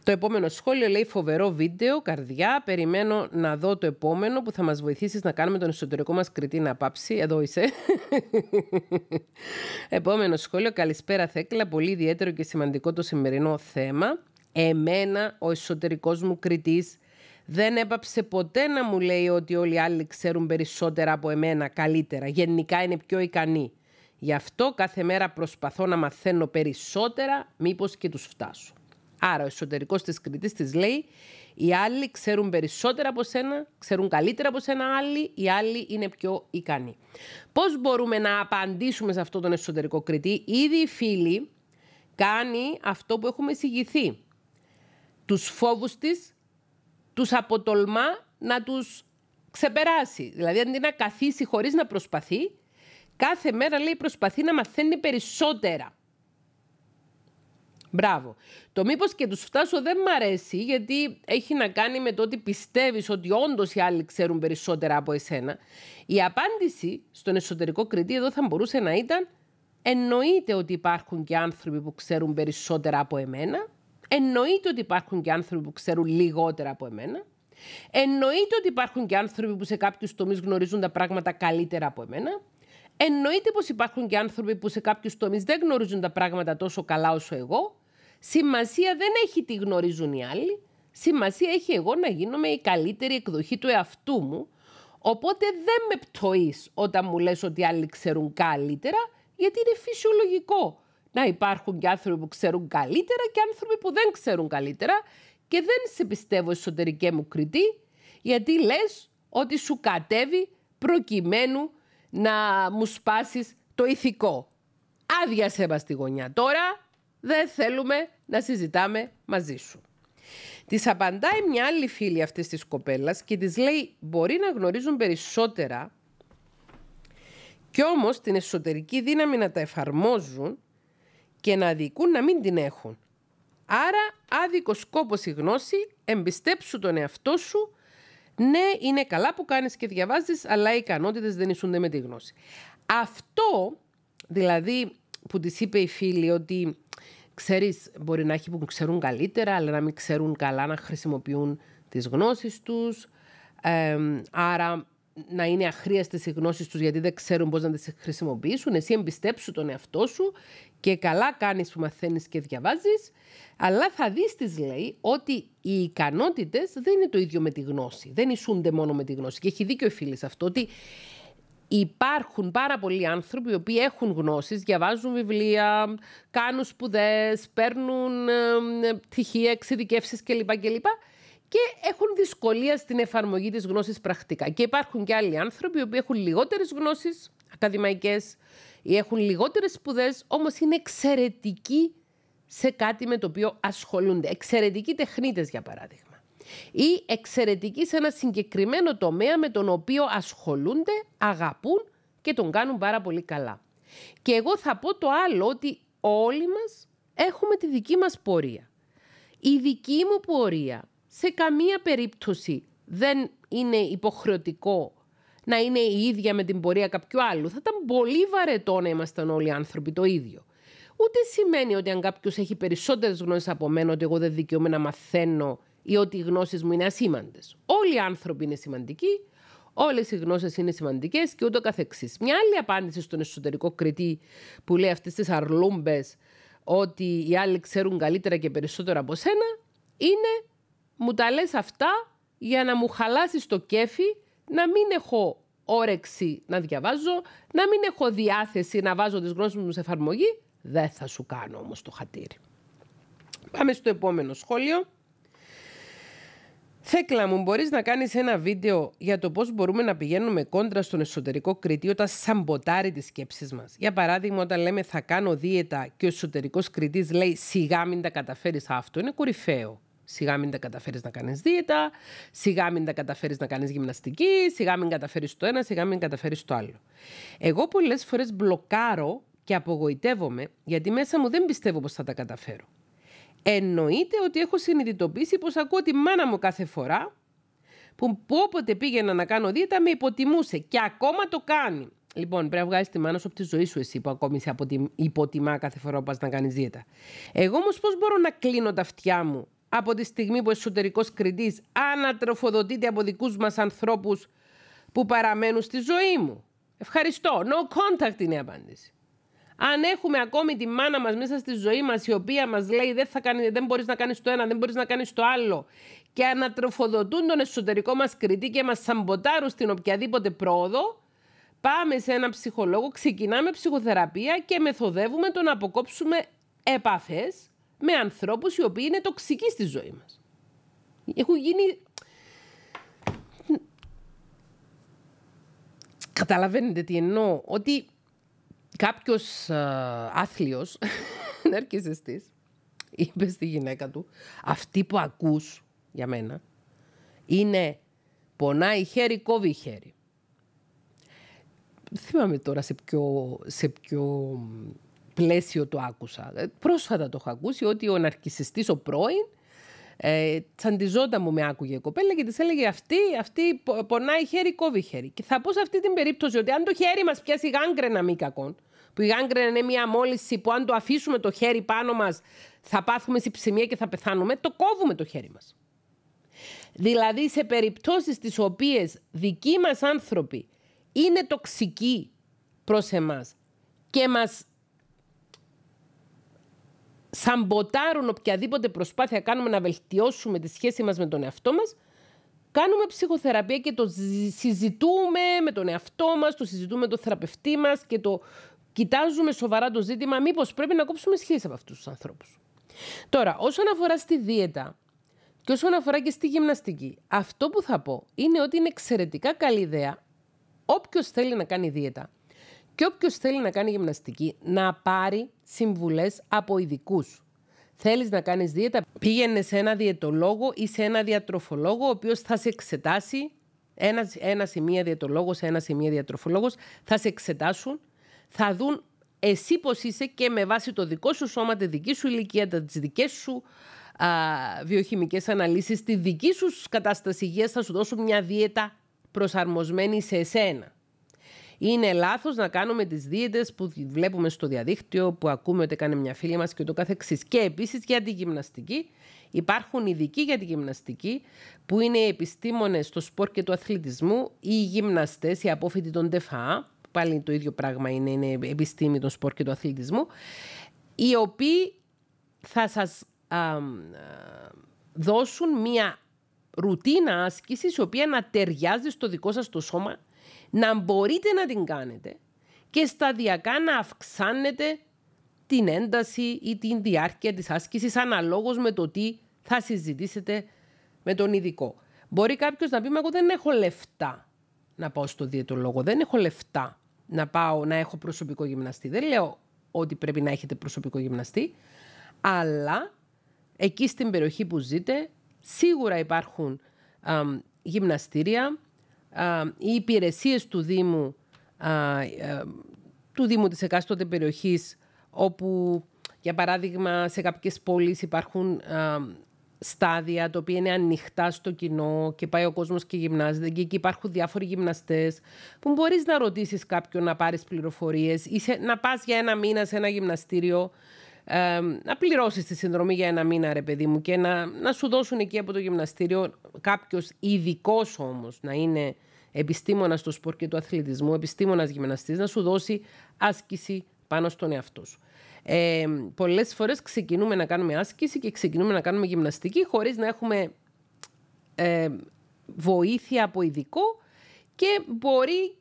Το επόμενο σχόλιο λέει φοβερό βίντεο, καρδιά, περιμένω να δω το επόμενο που θα μας βοηθήσεις να κάνουμε τον εσωτερικό μας κριτή να πάψει. Εδώ είσαι. επόμενο σχόλιο, καλησπέρα Θέκλα, πολύ ιδιαίτερο και σημαντικό το σημερινό θέμα. Εμένα ο εσωτερικός μου κριτής δεν έπαψε ποτέ να μου λέει ότι όλοι οι άλλοι ξέρουν περισσότερα από εμένα καλύτερα. Γενικά είναι πιο ικανοί. Γι' αυτό κάθε μέρα προσπαθώ να μαθαίνω περισσότερα, μήπως και τους φτάσω. Άρα ο εσωτερικός της κριτής της λέει οι άλλοι ξέρουν περισσότερα από σένα, ξέρουν καλύτερα από σένα άλλοι, οι άλλοι είναι πιο ικανοί. Πώς μπορούμε να απαντήσουμε σε αυτόν τον εσωτερικό κριτή, ήδη οι φίλοι κάνει αυτό που έχουμε εισηγηθεί τους φόβους της, τους αποτολμά να τους ξεπεράσει. Δηλαδή, αντί να καθίσει χωρίς να προσπαθεί, κάθε μέρα, λέει, προσπαθεί να μαθαίνει περισσότερα. Μπράβο. Το μήπως και τους φτάσω δεν μ' αρέσει, γιατί έχει να κάνει με το ότι πιστεύεις ότι όντως οι άλλοι ξέρουν περισσότερα από εσένα. Η απάντηση στον εσωτερικό κριτή εδώ θα μπορούσε να ήταν: Εννοείται ότι υπάρχουν και άνθρωποι που ξέρουν περισσότερα από εμένα, Εννοείται ότι υπάρχουν και άνθρωποι που ξέρουν λιγότερα από εμένα. Εννοείται ότι υπάρχουν και άνθρωποι που σε κάποιους τομείς γνωρίζουν τα πράγματα καλύτερα από εμένα. Εννοείται πως υπάρχουν και άνθρωποι που σε κάποιους τομείς δεν γνωρίζουν τα πράγματα τόσο καλά όσο εγώ. Σημασία δεν έχει τι γνωρίζουν οι άλλοι. Σημασία έχει εγώ να γίνομαι η καλύτερη εκδοχή του εαυτού μου. Οπότε δεν με πτωείς όταν μου λες ότι άλλοι ξέρουν καλύτερα, γιατί είναι φυσιολογικό να υπάρχουν και άνθρωποι που ξέρουν καλύτερα και άνθρωποι που δεν ξέρουν καλύτερα και δεν σε πιστεύω εσωτερικέ μου κριτή γιατί λες ότι σου κατέβει προκειμένου να μου σπάσεις το ηθικό. Άδεια σε τη γωνιά τώρα, δεν θέλουμε να συζητάμε μαζί σου. Της απαντάει μια άλλη φίλη αυτής της κοπέλας και της λέει: Μπορεί να γνωρίζουν περισσότερα, και όμως την εσωτερική δύναμη να τα εφαρμόζουν και να αδικούν να μην την έχουν. Άρα, άδικο σκόπος η γνώση, εμπιστέψου τον εαυτό σου. Ναι, είναι καλά που κάνεις και διαβάζεις, αλλά οι ικανότητες δεν ισούνται με τη γνώση. Αυτό, δηλαδή, που της είπε η φίλη ότι ξέρεις, μπορεί να έχει που ξέρουν καλύτερα, αλλά να μην ξέρουν καλά να χρησιμοποιούν τις γνώσεις τους. άρα να είναι αχρίαστες οι γνώσεις τους γιατί δεν ξέρουν πώς να τις χρησιμοποιήσουν. Εσύ εμπιστέψου τον εαυτό σου και καλά κάνεις που μαθαίνεις και διαβάζεις, αλλά θα δεις της λέει ότι οι ικανότητες δεν είναι το ίδιο με τη γνώση. Δεν ισούνται μόνο με τη γνώση. Και έχει δίκιο ο φίλη σε αυτό ότι υπάρχουν πάρα πολλοί άνθρωποι οι οποίοι έχουν γνώσεις, διαβάζουν βιβλία, κάνουν σπουδές, παίρνουν πτυχία, εξειδικεύσεις κλπ. κλπ και έχουν δυσκολία στην εφαρμογή της γνώσης πρακτικά. Και υπάρχουν και άλλοι άνθρωποι οι οποίοι έχουν λιγότερες γνώσεις ακαδημαϊκές, ή έχουν λιγότερες σπουδές, όμως είναι εξαιρετικοί σε κάτι με το οποίο ασχολούνται. Εξαιρετικοί τεχνίτες, για παράδειγμα. Ή εξαιρετικοί σε ένα συγκεκριμένο τομέα με τον οποίο ασχολούνται, αγαπούν και τον κάνουν πάρα πολύ καλά. Και εγώ θα πω το άλλο, ότι όλοι μας έχουμε τη δική μας πορεία. Η δική μου πορεία σε καμία περίπτωση δεν είναι υποχρεωτικό να είναι η ίδια με την πορεία κάποιου άλλου. Θα ήταν πολύ βαρετό να ήμασταν όλοι άνθρωποι το ίδιο. Ούτε σημαίνει ότι αν κάποιος έχει περισσότερες γνώσεις από μένα, ότι εγώ δεν δικαιούμαι να μαθαίνω ή ότι οι γνώσεις μου είναι ασήμαντες. Όλοι οι άνθρωποι είναι σημαντικοί, όλες οι γνώσεις είναι σημαντικές και ούτω καθεξής. Μια άλλη απάντηση στον εσωτερικό κριτή που λέει αυτές τις αρλούμπες ότι οι άλλοι ξέρουν καλύτερα και περισσότερο από σένα είναι μου τα λες αυτά για να μου χαλάσεις το κέφι να μην έχω όρεξη να διαβάζω, να μην έχω διάθεση να βάζω τις γνώσεις μου σε εφαρμογή, δεν θα σου κάνω όμως το χατήρι. Πάμε στο επόμενο σχόλιο. Θέκλα μου, μπορείς να κάνεις ένα βίντεο για το πώς μπορούμε να πηγαίνουμε κόντρα στον εσωτερικό κριτή όταν σαμποτάρει τις σκέψεις μας. Για παράδειγμα, όταν λέμε θα κάνω δίαιτα και ο εσωτερικός κριτής λέει σιγά μην τα καταφέρεις αυτό, είναι κορυφαίο. Σιγά μην τα καταφέρεις να κάνεις δίαιτα, σιγά μην τα καταφέρεις να κάνεις γυμναστική, σιγά μην καταφέρεις το ένα, σιγά μην καταφέρεις το άλλο. Εγώ πολλές φορές μπλοκάρω και απογοητεύομαι γιατί μέσα μου δεν πιστεύω πώ θα τα καταφέρω. Εννοείται ότι έχω συνειδητοποιήσει πως ακούω τη μάνα μου κάθε φορά που όποτε πήγαινα να κάνω δίαιτα με υποτιμούσε και ακόμα το κάνει. Λοιπόν, πρέπει να βγάλει τη μάνα σου από τη ζωή σου, εσύ που ακόμη σε υποτιμά κάθε φορά που πας να κάνεις δίαιτα. Εγώ όμως πώς μπορώ να κλείνω τα αυτιά μου από τη στιγμή που ο εσωτερικός κριτής ανατροφοδοτείται από δικούς μας ανθρώπους που παραμένουν στη ζωή μου. Ευχαριστώ. No contact είναι η απάντηση. Αν έχουμε ακόμη τη μάνα μας μέσα στη ζωή μας, η οποία μας λέει δεν, θα κάνει, δεν μπορείς να κάνεις το ένα, δεν μπορείς να κάνεις το άλλο, και ανατροφοδοτούν τον εσωτερικό μας κριτή και μας σαμποτάρουν στην οποιαδήποτε πρόοδο, πάμε σε έναν ψυχολόγο, ξεκινάμε ψυχοθεραπεία και μεθοδεύουμε το να αποκόψουμε επαφές με ανθρώπους οι οποίοι είναι τοξικοί στη ζωή μας. Έχουν γίνει... Καταλαβαίνετε τι εννοώ. Ότι κάποιος α, ε, άθλιος, ναρκισιστής, είπε στη γυναίκα του, αυτή που ακούς για μένα, είναι πονάει χέρι, κόβει χέρι. Θυμάμαι τώρα σε ποιο, σε ποιο πλαίσιο το άκουσα. Ε, πρόσφατα το έχω ακούσει ότι ο ναρκισιστής ο πρώην ε, τσαντιζόταν μου με άκουγε η κοπέλα και της έλεγε αυτή, αυτή πονάει χέρι, κόβει χέρι. Και θα πω σε αυτή την περίπτωση ότι αν το χέρι μας πιάσει γάγκρενα μη κακόν, που η γάγκρενα είναι μια μόλυση που αν το αφήσουμε το χέρι πάνω μας θα πάθουμε σε ψημία και θα πεθάνουμε, το κόβουμε το χέρι μας. Δηλαδή σε περιπτώσεις τις οποίες δικοί μας άνθρωποι είναι τοξικοί προς εμάς και μας σαμποτάρουν οποιαδήποτε προσπάθεια κάνουμε να βελτιώσουμε τη σχέση μας με τον εαυτό μας, κάνουμε ψυχοθεραπεία και το συζητούμε με τον εαυτό μας, το συζητούμε με τον θεραπευτή μας και το κοιτάζουμε σοβαρά το ζήτημα μήπως πρέπει να κόψουμε σχέση από αυτούς τους ανθρώπους. Τώρα, όσον αφορά στη δίαιτα και όσον αφορά και στη γυμναστική, αυτό που θα πω είναι ότι είναι εξαιρετικά καλή ιδέα όποιος θέλει να κάνει δίαιτα και όποιος θέλει να κάνει γυμναστική, να πάρει συμβουλές από ειδικούς. Θέλεις να κάνεις δίαιτα, πήγαινε σε ένα διαιτολόγο ή σε ένα διατροφολόγο, ο οποίος θα σε εξετάσει. Ένα ένας ή μία διαιτολόγος, ένα ή μία διατροφολόγος, θα σε εξετάσουν, θα δουν εσύ πώς είσαι και με βάση το δικό σου σώμα, τη δική σου ηλικία, τις δικές σου βιοχημικέ βιοχημικές αναλύσεις, τη δική σου κατάσταση υγείας θα σου δώσουν μια δίαιτα προσαρμοσμένη σε εσένα. Είναι λάθος να κάνουμε τις δίαιτες που βλέπουμε στο διαδίκτυο, που ακούμε ότι κάνει μια φίλη μας και το κάθεξης. Και επίσης για τη γυμναστική. Υπάρχουν ειδικοί για τη γυμναστική που είναι οι επιστήμονες στο σπορ και του αθλητισμού, οι γυμναστές, οι απόφοιτοι των ΤΕΦΑ, πάλι το ίδιο πράγμα είναι, επιστήμη των σπορ και του αθλητισμού, οι οποίοι θα σας δώσουν μία ρουτίνα άσκησης η οποία να ταιριάζει στο δικό σας το σώμα να μπορείτε να την κάνετε και σταδιακά να αυξάνετε την ένταση ή την διάρκεια της άσκησης αναλόγως με το τι θα συζητήσετε με τον ειδικό. Μπορεί κάποιος να πει, μα εγώ δεν έχω λεφτά να πάω στο διαιτολόγο, δεν έχω λεφτά να πάω να έχω προσωπικό γυμναστή. Δεν λέω ότι πρέπει να έχετε προσωπικό γυμναστή, αλλά εκεί στην περιοχή που ζείτε σίγουρα υπάρχουν γυμναστήρια, α, οι υπηρεσίες του Δήμου, α, α, ε, του Δήμου της εκάστοτε περιοχής, όπου, για παράδειγμα, σε κάποιες πόλεις υπάρχουν στάδια τα οποία είναι ανοιχτά στο κοινό και πάει ο κόσμος και γυμνάζεται και εκεί υπάρχουν διάφοροι γυμναστές που μπορείς να ρωτήσεις κάποιον να πάρεις πληροφορίες ή να πας για ένα μήνα σε ένα γυμναστήριο ε, να πληρώσεις τη συνδρομή για ένα μήνα ρε παιδί μου και να, να σου δώσουν εκεί από το γυμναστήριο κάποιος ειδικός όμως να είναι επιστήμονας του σπορ και του αθλητισμού, επιστήμονας γυμναστής, να σου δώσει άσκηση πάνω στον εαυτό σου. Ε, Πολλές φορές ξεκινούμε να κάνουμε άσκηση και ξεκινούμε να κάνουμε γυμναστική χωρίς να έχουμε βοήθεια από ειδικό και μπορεί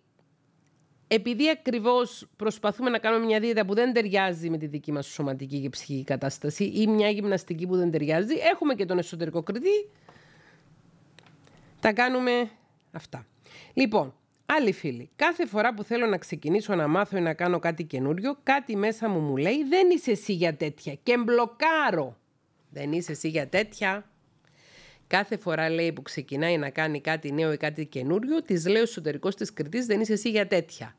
επειδή ακριβώς προσπαθούμε να κάνουμε μια δίαιτα που δεν ταιριάζει με τη δική μας σωματική και ψυχική κατάσταση ή μια γυμναστική που δεν ταιριάζει, έχουμε και τον εσωτερικό κριτή. Τα κάνουμε αυτά. Λοιπόν, άλλοι φίλοι, κάθε φορά που θέλω να ξεκινήσω να μάθω ή να κάνω κάτι καινούριο, κάτι μέσα μου μου λέει δεν είσαι εσύ για τέτοια και μπλοκάρω. Δεν είσαι εσύ για τέτοια. Κάθε φορά λέει που ξεκινάει να κάνει κάτι νέο ή κάτι καινούριο, της λέει ο εσωτερικός της κριτής δεν είσαι εσύ για τέτοια.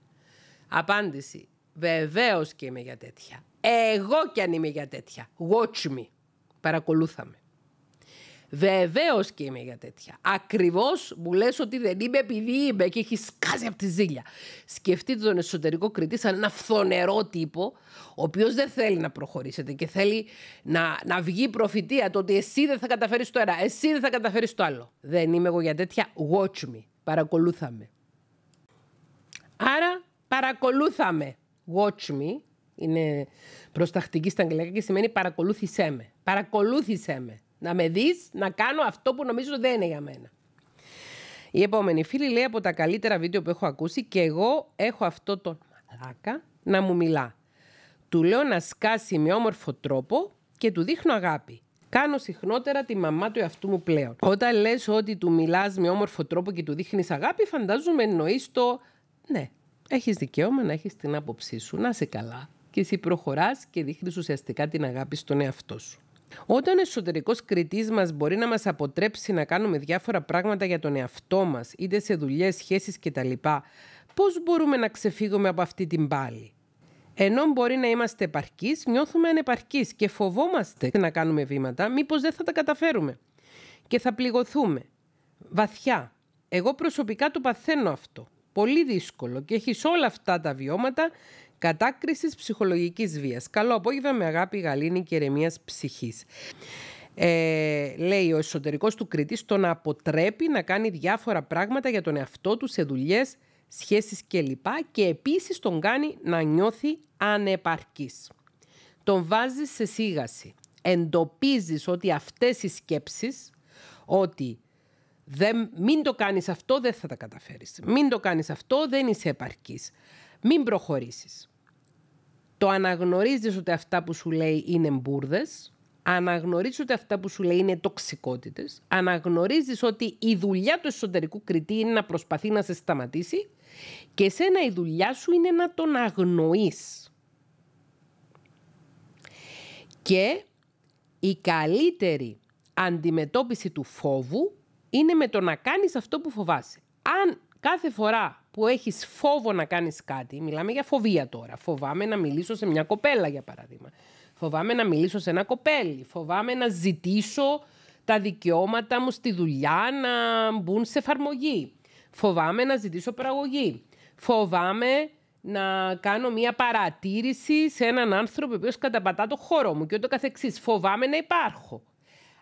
Απάντηση. Βεβαίως και είμαι για τέτοια. Εγώ κι αν είμαι για τέτοια. Watch me. Παρακολούθαμε. Βεβαίως και είμαι για τέτοια. Ακριβώς μου λες ότι δεν είμαι επειδή είμαι και έχεις σκάσει από τη ζήλια. Σκεφτείτε τον εσωτερικό κριτή σαν ένα φθονερό τύπο, ο οποίος δεν θέλει να προχωρήσετε και θέλει να, να βγει προφητεία το ότι εσύ δεν θα καταφέρεις το ένα, εσύ δεν θα καταφέρεις το άλλο. Δεν είμαι εγώ για τέτοια. Watch me. Παρακολούθαμε. Άρα παρακολούθαμε. Watch me. Είναι προστακτική στα αγγλικά και σημαίνει παρακολούθησέ με. Παρακολούθησέ με. Να με δεις να κάνω αυτό που νομίζω δεν είναι για μένα. Η επόμενη φίλη λέει από τα καλύτερα βίντεο που έχω ακούσει και εγώ έχω αυτό το μαλάκα να μου μιλά. Του λέω να σκάσει με όμορφο τρόπο και του δείχνω αγάπη. Κάνω συχνότερα τη μαμά του εαυτού μου πλέον. Όταν λες ότι του μιλάς με όμορφο τρόπο και του δείχνεις αγάπη, φαντάζομαι εννοείς το ναι, έχεις δικαίωμα να έχεις την άποψή σου, να είσαι καλά. Και εσύ προχωράς και δείχνεις ουσιαστικά την αγάπη στον εαυτό σου. Όταν ο εσωτερικός κριτής μας μπορεί να μας αποτρέψει να κάνουμε διάφορα πράγματα για τον εαυτό μας, είτε σε δουλειές, σχέσεις κτλ., πώς μπορούμε να ξεφύγουμε από αυτή την πάλη. Ενώ μπορεί να είμαστε επαρκείς, νιώθουμε ανεπαρκείς και φοβόμαστε να κάνουμε βήματα, μήπως δεν θα τα καταφέρουμε. Και θα πληγωθούμε. Βαθιά. Εγώ προσωπικά το παθαίνω αυτό. Πολύ δύσκολο και έχεις όλα αυτά τα βιώματα κατάκρισης ψυχολογικής βίας. Καλό απόγευμα με αγάπη, γαλήνη και ηρεμίας ψυχής. Ε, λέει ο εσωτερικός του κριτή τον αποτρέπει να κάνει διάφορα πράγματα για τον εαυτό του σε δουλειές, σχέσεις κλπ. Και επίσης τον κάνει να νιώθει ανεπαρκής. Τον βάζεις σε σίγαση. Εντοπίζεις ότι αυτές οι σκέψεις, ότι δεν, μην το κάνεις αυτό δεν θα τα καταφέρεις. Μην το κάνεις αυτό δεν είσαι επαρκής μην προχωρήσεις. Το αναγνωρίζεις ότι αυτά που σου λέει είναι μπουρδες, αναγνωρίζεις ότι αυτά που σου λέει είναι τοξικότητες, αναγνωρίζεις ότι η δουλειά του εσωτερικού κριτή είναι να προσπαθεί να σε σταματήσει και εσένα η δουλειά σου είναι να τον αγνοείς. Και η καλύτερη αντιμετώπιση του φόβου είναι με το να κάνεις αυτό που φοβάσαι. Αν κάθε φορά που έχεις φόβο να κάνεις κάτι, μιλάμε για φοβία τώρα, φοβάμαι να μιλήσω σε μια κοπέλα για παράδειγμα, φοβάμαι να μιλήσω σε ένα κοπέλι, φοβάμαι να ζητήσω τα δικαιώματα μου στη δουλειά να μπουν σε εφαρμογή, φοβάμαι να ζητήσω παραγωγή, φοβάμαι να κάνω μια παρατήρηση σε έναν άνθρωπο που καταπατά το χώρο μου και ούτω καθεξής. Φοβάμαι να υπάρχω.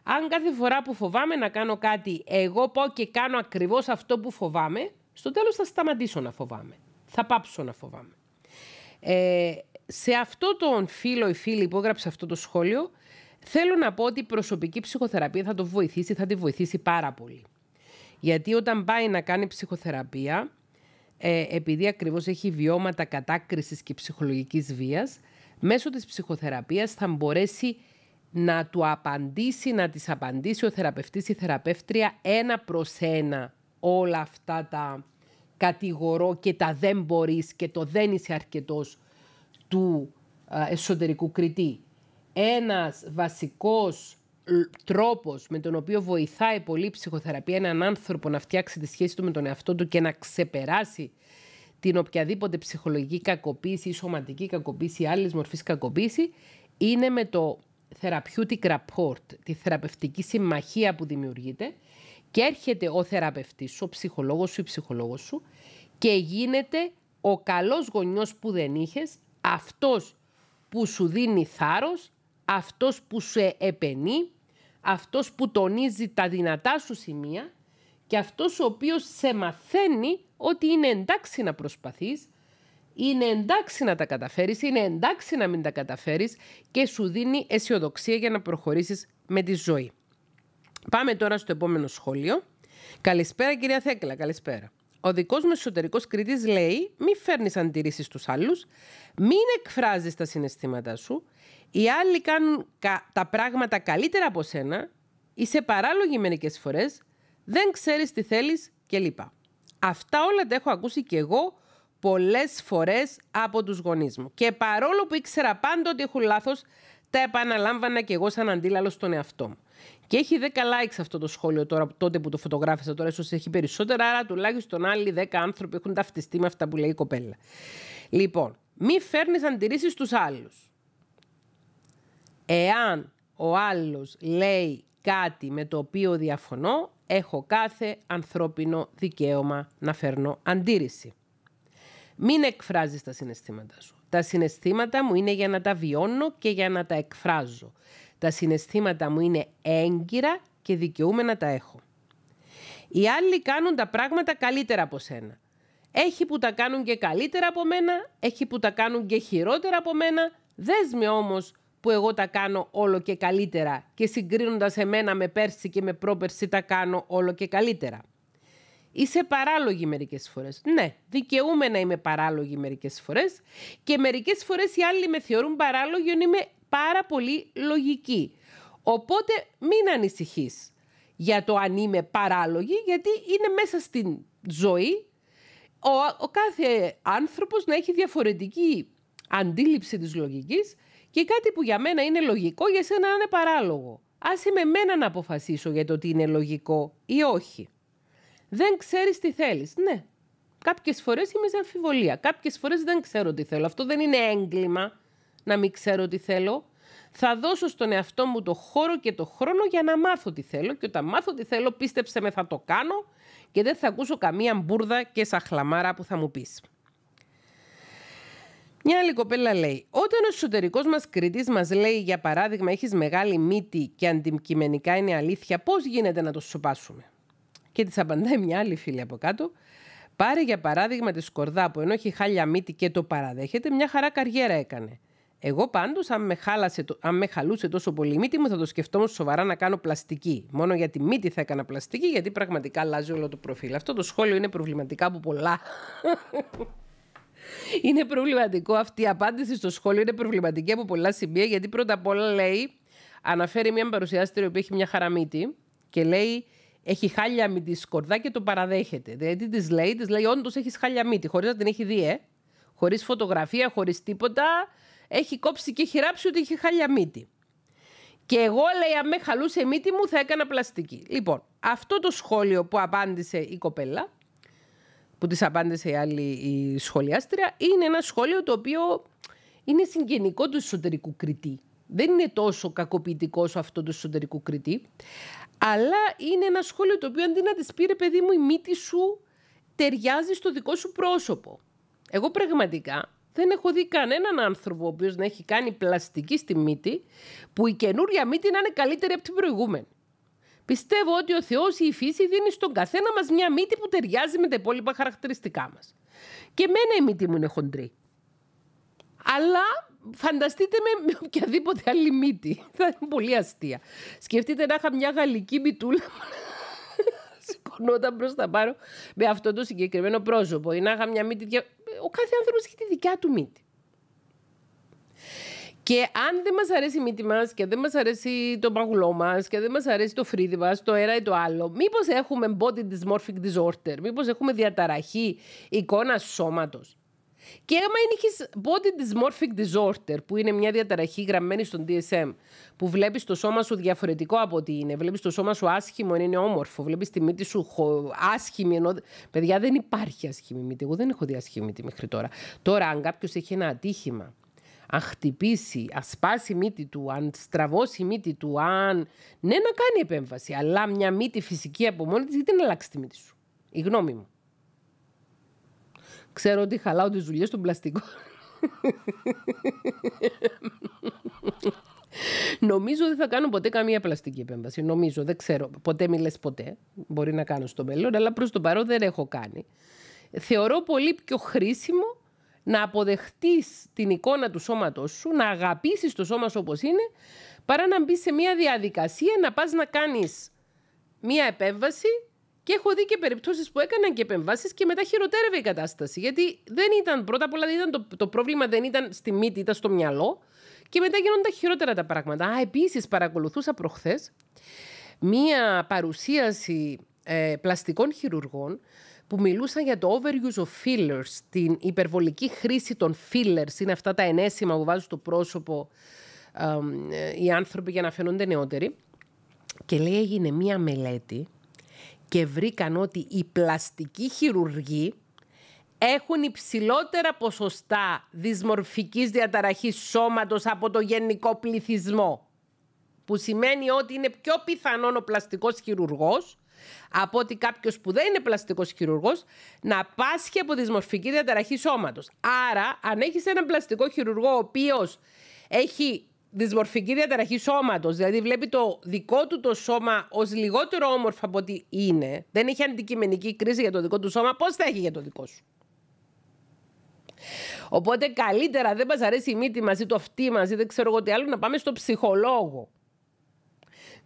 Αν κάθε φορά που φοβάμαι να κάνω κάτι, εγώ πω και κάνω ακριβώς αυτό που φοβάμαι, στο τέλος θα σταματήσω να φοβάμαι. Θα πάψω να φοβάμαι. Ε, σε αυτό τον φίλο ή φίλη που έγραψε αυτό το σχόλιο, θέλω να πω ότι η προσωπική ψυχοθεραπεία θα το βοηθήσει, θα τη βοηθήσει πάρα πολύ. Γιατί όταν πάει να κάνει ψυχοθεραπεία, ε, επειδή ακριβώς έχει βιώματα κατάκρισης και ψυχολογικής βίας, μέσω της ψυχοθεραπείας θα μπορέσει να του απαντήσει, να της απαντήσει ο θεραπευτής ή θεραπεύτρια ένα προς ένα όλα αυτά τα κατηγορώ και τα δεν μπορείς και το δεν είσαι αρκετός του ε, εσωτερικού κριτή. Ένας βασικός τρόπος με τον οποίο βοηθάει πολύ η ψυχοθεραπεία έναν άνθρωπο να φτιάξει τη σχέση του με τον εαυτό του και να ξεπεράσει την οποιαδήποτε ψυχολογική κακοποίηση ή σωματική κακοποίηση ή άλλης μορφής κακοποίηση είναι με το therapeutic rapport, τη θεραπευτική συμμαχία που δημιουργείται και έρχεται ο θεραπευτής σου, ο ψυχολόγος σου, η ψυχολόγος σου και γίνεται ο καλός γονιός που δεν είχες, αυτός που σου δίνει θάρρος, αυτός που σε επενεί, αυτός που τονίζει τα δυνατά σου σημεία και αυτός ο οποίος σε μαθαίνει ότι είναι εντάξει να προσπαθείς, είναι εντάξει να τα καταφέρεις, είναι εντάξει να μην τα καταφέρεις και σου δίνει αισιοδοξία για να προχωρήσεις με τη ζωή. Πάμε τώρα στο επόμενο σχόλιο. Καλησπέρα κυρία Θέκλα, καλησπέρα. Ο δικός μου εσωτερικός κριτής λέει μη φέρνεις αντιρρήσεις στους άλλους, μην εκφράζεις τα συναισθήματά σου, οι άλλοι κάνουν τα πράγματα καλύτερα από σένα, είσαι παράλογη μερικές φορές, δεν ξέρεις τι θέλεις κλπ. Αυτά όλα τα έχω ακούσει κι εγώ πολλές φορές από τους γονείς μου. Και παρόλο που ήξερα πάντα ότι έχουν λάθος, τα επαναλάμβανα και εγώ σαν αντίλαλο στον εαυτό μου. Και έχει 10 likes αυτό το σχόλιο τώρα, τότε που το φωτογράφησα. Τώρα ίσως έχει περισσότερα, άρα τουλάχιστον άλλοι 10 άνθρωποι έχουν ταυτιστεί με αυτά που λέει η κοπέλα. Λοιπόν, μη φέρνεις αντιρρήσεις στους άλλους. Εάν ο άλλος λέει κάτι με το οποίο διαφωνώ, έχω κάθε ανθρώπινο δικαίωμα να φέρνω αντίρρηση. Μην εκφράζεις τα συναισθήματα σου. Τα συναισθήματα μου είναι για να τα βιώνω και για να τα εκφράζω. Τα συναισθήματα μου είναι έγκυρα και δικαιούμαι να τα έχω. Οι άλλοι κάνουν τα πράγματα καλύτερα από σένα. Έχει που τα κάνουν και καλύτερα από μένα, έχει που τα κάνουν και χειρότερα από μένα. Δες με όμως που εγώ τα κάνω όλο και καλύτερα και συγκρίνοντας εμένα με πέρσι και με πρόπερσι τα κάνω όλο και καλύτερα. Είσαι παράλογη μερικές φορές. Ναι, δικαιούμαι να είμαι παράλογη μερικές φορές και μερικές φορές οι άλλοι με θεωρούν παράλογη ότι είμαι πάρα πολύ λογική. Οπότε μην ανησυχείς για το αν είμαι παράλογη, γιατί είναι μέσα στην ζωή ο, ο κάθε άνθρωπος να έχει διαφορετική αντίληψη της λογικής και κάτι που για μένα είναι λογικό, για σένα είναι παράλογο. Άσε με μένα να αποφασίσω για το τι είναι λογικό ή όχι. Δεν ξέρεις τι θέλεις. Ναι, κάποιες φορές είμαι σε αμφιβολία. Κάποιες φορές δεν ξέρω τι θέλω. Αυτό δεν είναι έγκλημα να μην ξέρω τι θέλω. Θα δώσω στον εαυτό μου το χώρο και το χρόνο για να μάθω τι θέλω. Και όταν μάθω τι θέλω, πίστεψε με, θα το κάνω και δεν θα ακούσω καμία μπουρδα και σαχλαμάρα που θα μου πεις. Μια άλλη κοπέλα λέει: Όταν ο εσωτερικός μας κριτής μας λέει, για παράδειγμα, έχεις μεγάλη μύτη και αντικειμενικά είναι αλήθεια, πώς γίνεται να το σοπάσουμε. Και της απαντάει μια άλλη φίλη από κάτω. Πάρε για παράδειγμα τη σκορδά που ενώ έχει χάλια μύτη και το παραδέχεται, μια χαρά καριέρα έκανε. Εγώ πάντως, αν, με αν με χαλούσε τόσο πολύ η μύτη μου, θα το σκεφτόμουν σοβαρά να κάνω πλαστική. Μόνο για τη μύτη θα έκανα πλαστική, γιατί πραγματικά αλλάζει όλο το προφίλ. Αυτό το σχόλιο είναι προβληματικά από πολλά. είναι προβληματικό αυτή η απάντηση στο σχόλιο. Είναι προβληματική από πολλά σημεία, γιατί πρώτα απ' όλα λέει, αναφέρει μια παρουσιάστρια που έχει μια χαραμύτη... και λέει. Έχει χάλια μύτη σκορδά και το παραδέχεται. Δηλαδή της λέει, της λέει, Όντως έχεις χάλια μύτη, χωρίς να την έχει δει, ε. Χωρίς φωτογραφία, χωρίς τίποτα έχει κόψει και έχει ράψει ότι είχε χάλια μύτη. Και εγώ λέει, με χαλούσε η μύτη μου, θα έκανα πλαστική. Λοιπόν, αυτό το σχόλιο που απάντησε η κοπέλα, που της απάντησε η άλλη η σχολιάστρια, είναι ένα σχόλιο το οποίο είναι συγγενικό του εσωτερικού κριτή. Δεν είναι τόσο κακοποιητικό αυτό του εσωτερικού κριτή, αλλά είναι ένα σχόλιο το οποίο αντί να της πήρε παιδί μου η μύτη σου ταιριάζει στο δικό σου πρόσωπο. Εγώ πραγματικά δεν έχω δει κανέναν άνθρωπο ο οποίος να έχει κάνει πλαστική στη μύτη που η καινούρια μύτη να είναι καλύτερη από την προηγούμενη. Πιστεύω ότι ο Θεός ή η φύση δίνει στον καθένα μας μια μύτη που ταιριάζει με τα υπόλοιπα χαρακτηριστικά μας. Και μένα η μύτη μου είναι χοντρή. Αλλά φανταστείτε με, με οποιαδήποτε άλλη μύτη. Θα είναι πολύ αστεία. Σκεφτείτε να είχα μια γαλλική μυτούλα σηκωνόταν προς τα πάνω με αυτό το συγκεκριμένο πρόσωπο. Ή να είχα μια μύτη ο κάθε άνθρωπος έχει τη δικιά του μύτη. Και αν δεν μας αρέσει η μύτη μας και δεν μας αρέσει το παγουλό μας και δεν μας αρέσει το φρύδι μας, το ένα ή το άλλο, μήπως έχουμε body dysmorphic disorder, μήπως έχουμε διαταραχή εικόνα σώματος. Και άμα έχεις body dysmorphic disorder, που είναι μια διαταραχή γραμμένη στον DSM, που βλέπεις το σώμα σου διαφορετικό από ό,τι είναι, βλέπεις το σώμα σου άσχημο είναι όμορφο, βλέπεις τη μύτη σου άσχημη. Ενώ... Παιδιά, δεν υπάρχει άσχημη μύτη. Εγώ δεν έχω δει άσχημη μύτη μέχρι τώρα. Τώρα, αν κάποιος έχει ένα ατύχημα, αν χτυπήσει, αν σπάσει η μύτη του, αν στραβώσει η μύτη του, αν. Ναι, να κάνει επέμβαση. Αλλά μια μύτη φυσική από μόνη της, γιατί να αλλάξει τη μύτη σου. Η γνώμη μου. Ξέρω ότι χαλάω τις δουλειές των πλαστικών. Νομίζω δεν θα κάνω ποτέ καμία πλαστική επέμβαση. Νομίζω, δεν ξέρω. Ποτέ μιλέ ποτέ. Μπορεί να κάνω στο μέλλον, αλλά προς το παρόν δεν έχω κάνει. Θεωρώ πολύ πιο χρήσιμο να αποδεχτείς την εικόνα του σώματός σου, να αγαπήσεις το σώμα σου όπως είναι, παρά να μπει σε μια διαδικασία να πας να κάνεις μια επέμβαση και έχω δει και περιπτώσεις που έκαναν και επεμβάσεις και μετά χειροτέρευε η κατάσταση. Γιατί δεν ήταν, πρώτα απ' όλα, το, το πρόβλημα δεν ήταν στη μύτη, ήταν στο μυαλό. Και μετά γίνονταν χειρότερα τα πράγματα. Α, επίσης παρακολουθούσα προχθές μία παρουσίαση ε, πλαστικών χειρουργών που μιλούσαν για το overuse of fillers, την υπερβολική χρήση των fillers, είναι αυτά τα ενέσιμα που βάζουν στο πρόσωπο ε, ε, οι άνθρωποι για να φαίνονται νεότεροι. Και λέει έγινε μία μελέτη και βρήκαν ότι οι πλαστικοί χειρουργοί έχουν υψηλότερα ποσοστά δυσμορφικής διαταραχής σώματος από το γενικό πληθυσμό. Που σημαίνει ότι είναι πιο πιθανόν ο πλαστικός χειρουργός από ότι κάποιος που δεν είναι πλαστικός χειρουργός να πάσχει από δυσμορφική διαταραχή σώματος. Άρα, αν έχεις έναν πλαστικό χειρουργό ο οποίος έχει δυσμορφική διαταραχή σώματος Δηλαδή, βλέπει το δικό του το σώμα ως λιγότερο όμορφο από ό,τι είναι. Δεν έχει αντικειμενική κρίση για το δικό του σώμα. πως θα έχει για το δικό σου. Οπότε καλύτερα δεν μας αρέσει η μύτη μαζί το αυτή μας δεν ξέρω εγώ τι άλλο να πάμε στο ψυχολόγο.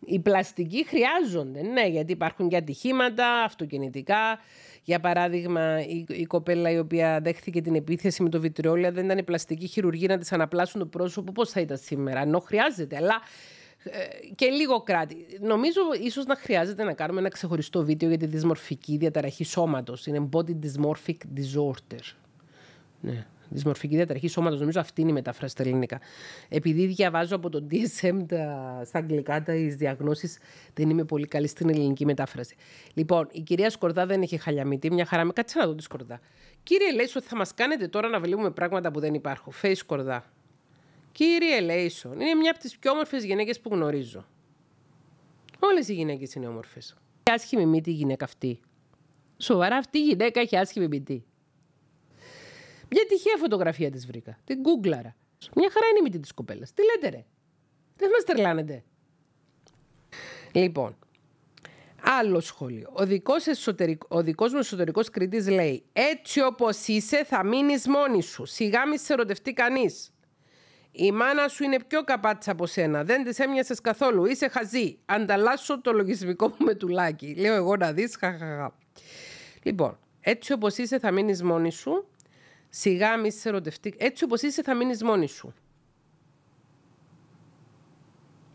Οι πλαστικοί χρειάζονται, ναι, γιατί υπάρχουν και ατυχήματα, αυτοκινητικά, για παράδειγμα, η, η κοπέλα η οποία δέχθηκε την επίθεση με το βιτριόλια δεν ήταν η πλαστική χειρουργή να της αναπλάσουν το πρόσωπο, πώς θα ήταν σήμερα. Ενώ χρειάζεται, αλλά ε, και λίγο κράτη. Νομίζω ίσως να χρειάζεται να κάνουμε ένα ξεχωριστό βίντεο για τη δυσμορφική διαταραχή σώματος. Είναι body dysmorphic disorder. Ναι. Δυσμορφική διαταραχή σώματος, νομίζω αυτή είναι η μετάφραση στα ελληνικά. Επειδή διαβάζω από το DSM τα, στα αγγλικά τις διαγνώσεις, δεν είμαι πολύ καλή στην ελληνική μετάφραση. Λοιπόν, η κυρία Σκορδά δεν έχει χαλιαμητή, μια χαρά με κάτσε να δω τη Σκορδά. Κύριε Λέισον, θα μας κάνετε τώρα να βλέπουμε πράγματα που δεν υπάρχουν. Φέι Σκορδά. Κύριε Λέισον, είναι μια από τις πιο όμορφες γυναίκες που γνωρίζω. Όλες οι γυναίκες είναι όμορφες. Άσχημη μύτη η γυναίκα αυτή. Σοβαρά αυτή η γυναίκα έχει άσχημη μύτη. Μια τυχαία φωτογραφία της βρήκα. Την γκούγκλαρα. Μια χαρά είναι η μύτη της κοπέλας. Τι λέτε, ρε. Δεν μας τρελάνετε. Λοιπόν, άλλο σχόλιο. Ο δικός εσωτερικ... μου εσωτερικός κριτή λέει: Έτσι όπως είσαι, θα μείνεις μόνη σου. Σιγά μη σε ερωτευτεί κανείς. Η μάνα σου είναι πιο καπάτσα από σένα. Δεν της έμοιασες καθόλου. Είσαι χαζή. Ανταλλάσσω το λογισμικό μου με τουλάκι. Λέω εγώ να δεις. Χαχαχα. Λοιπόν, έτσι όπως είσαι, θα μείνεις μόνη σου. Σιγά μη σε ερωτευτεί. Έτσι όπως είσαι θα μείνεις μόνη σου.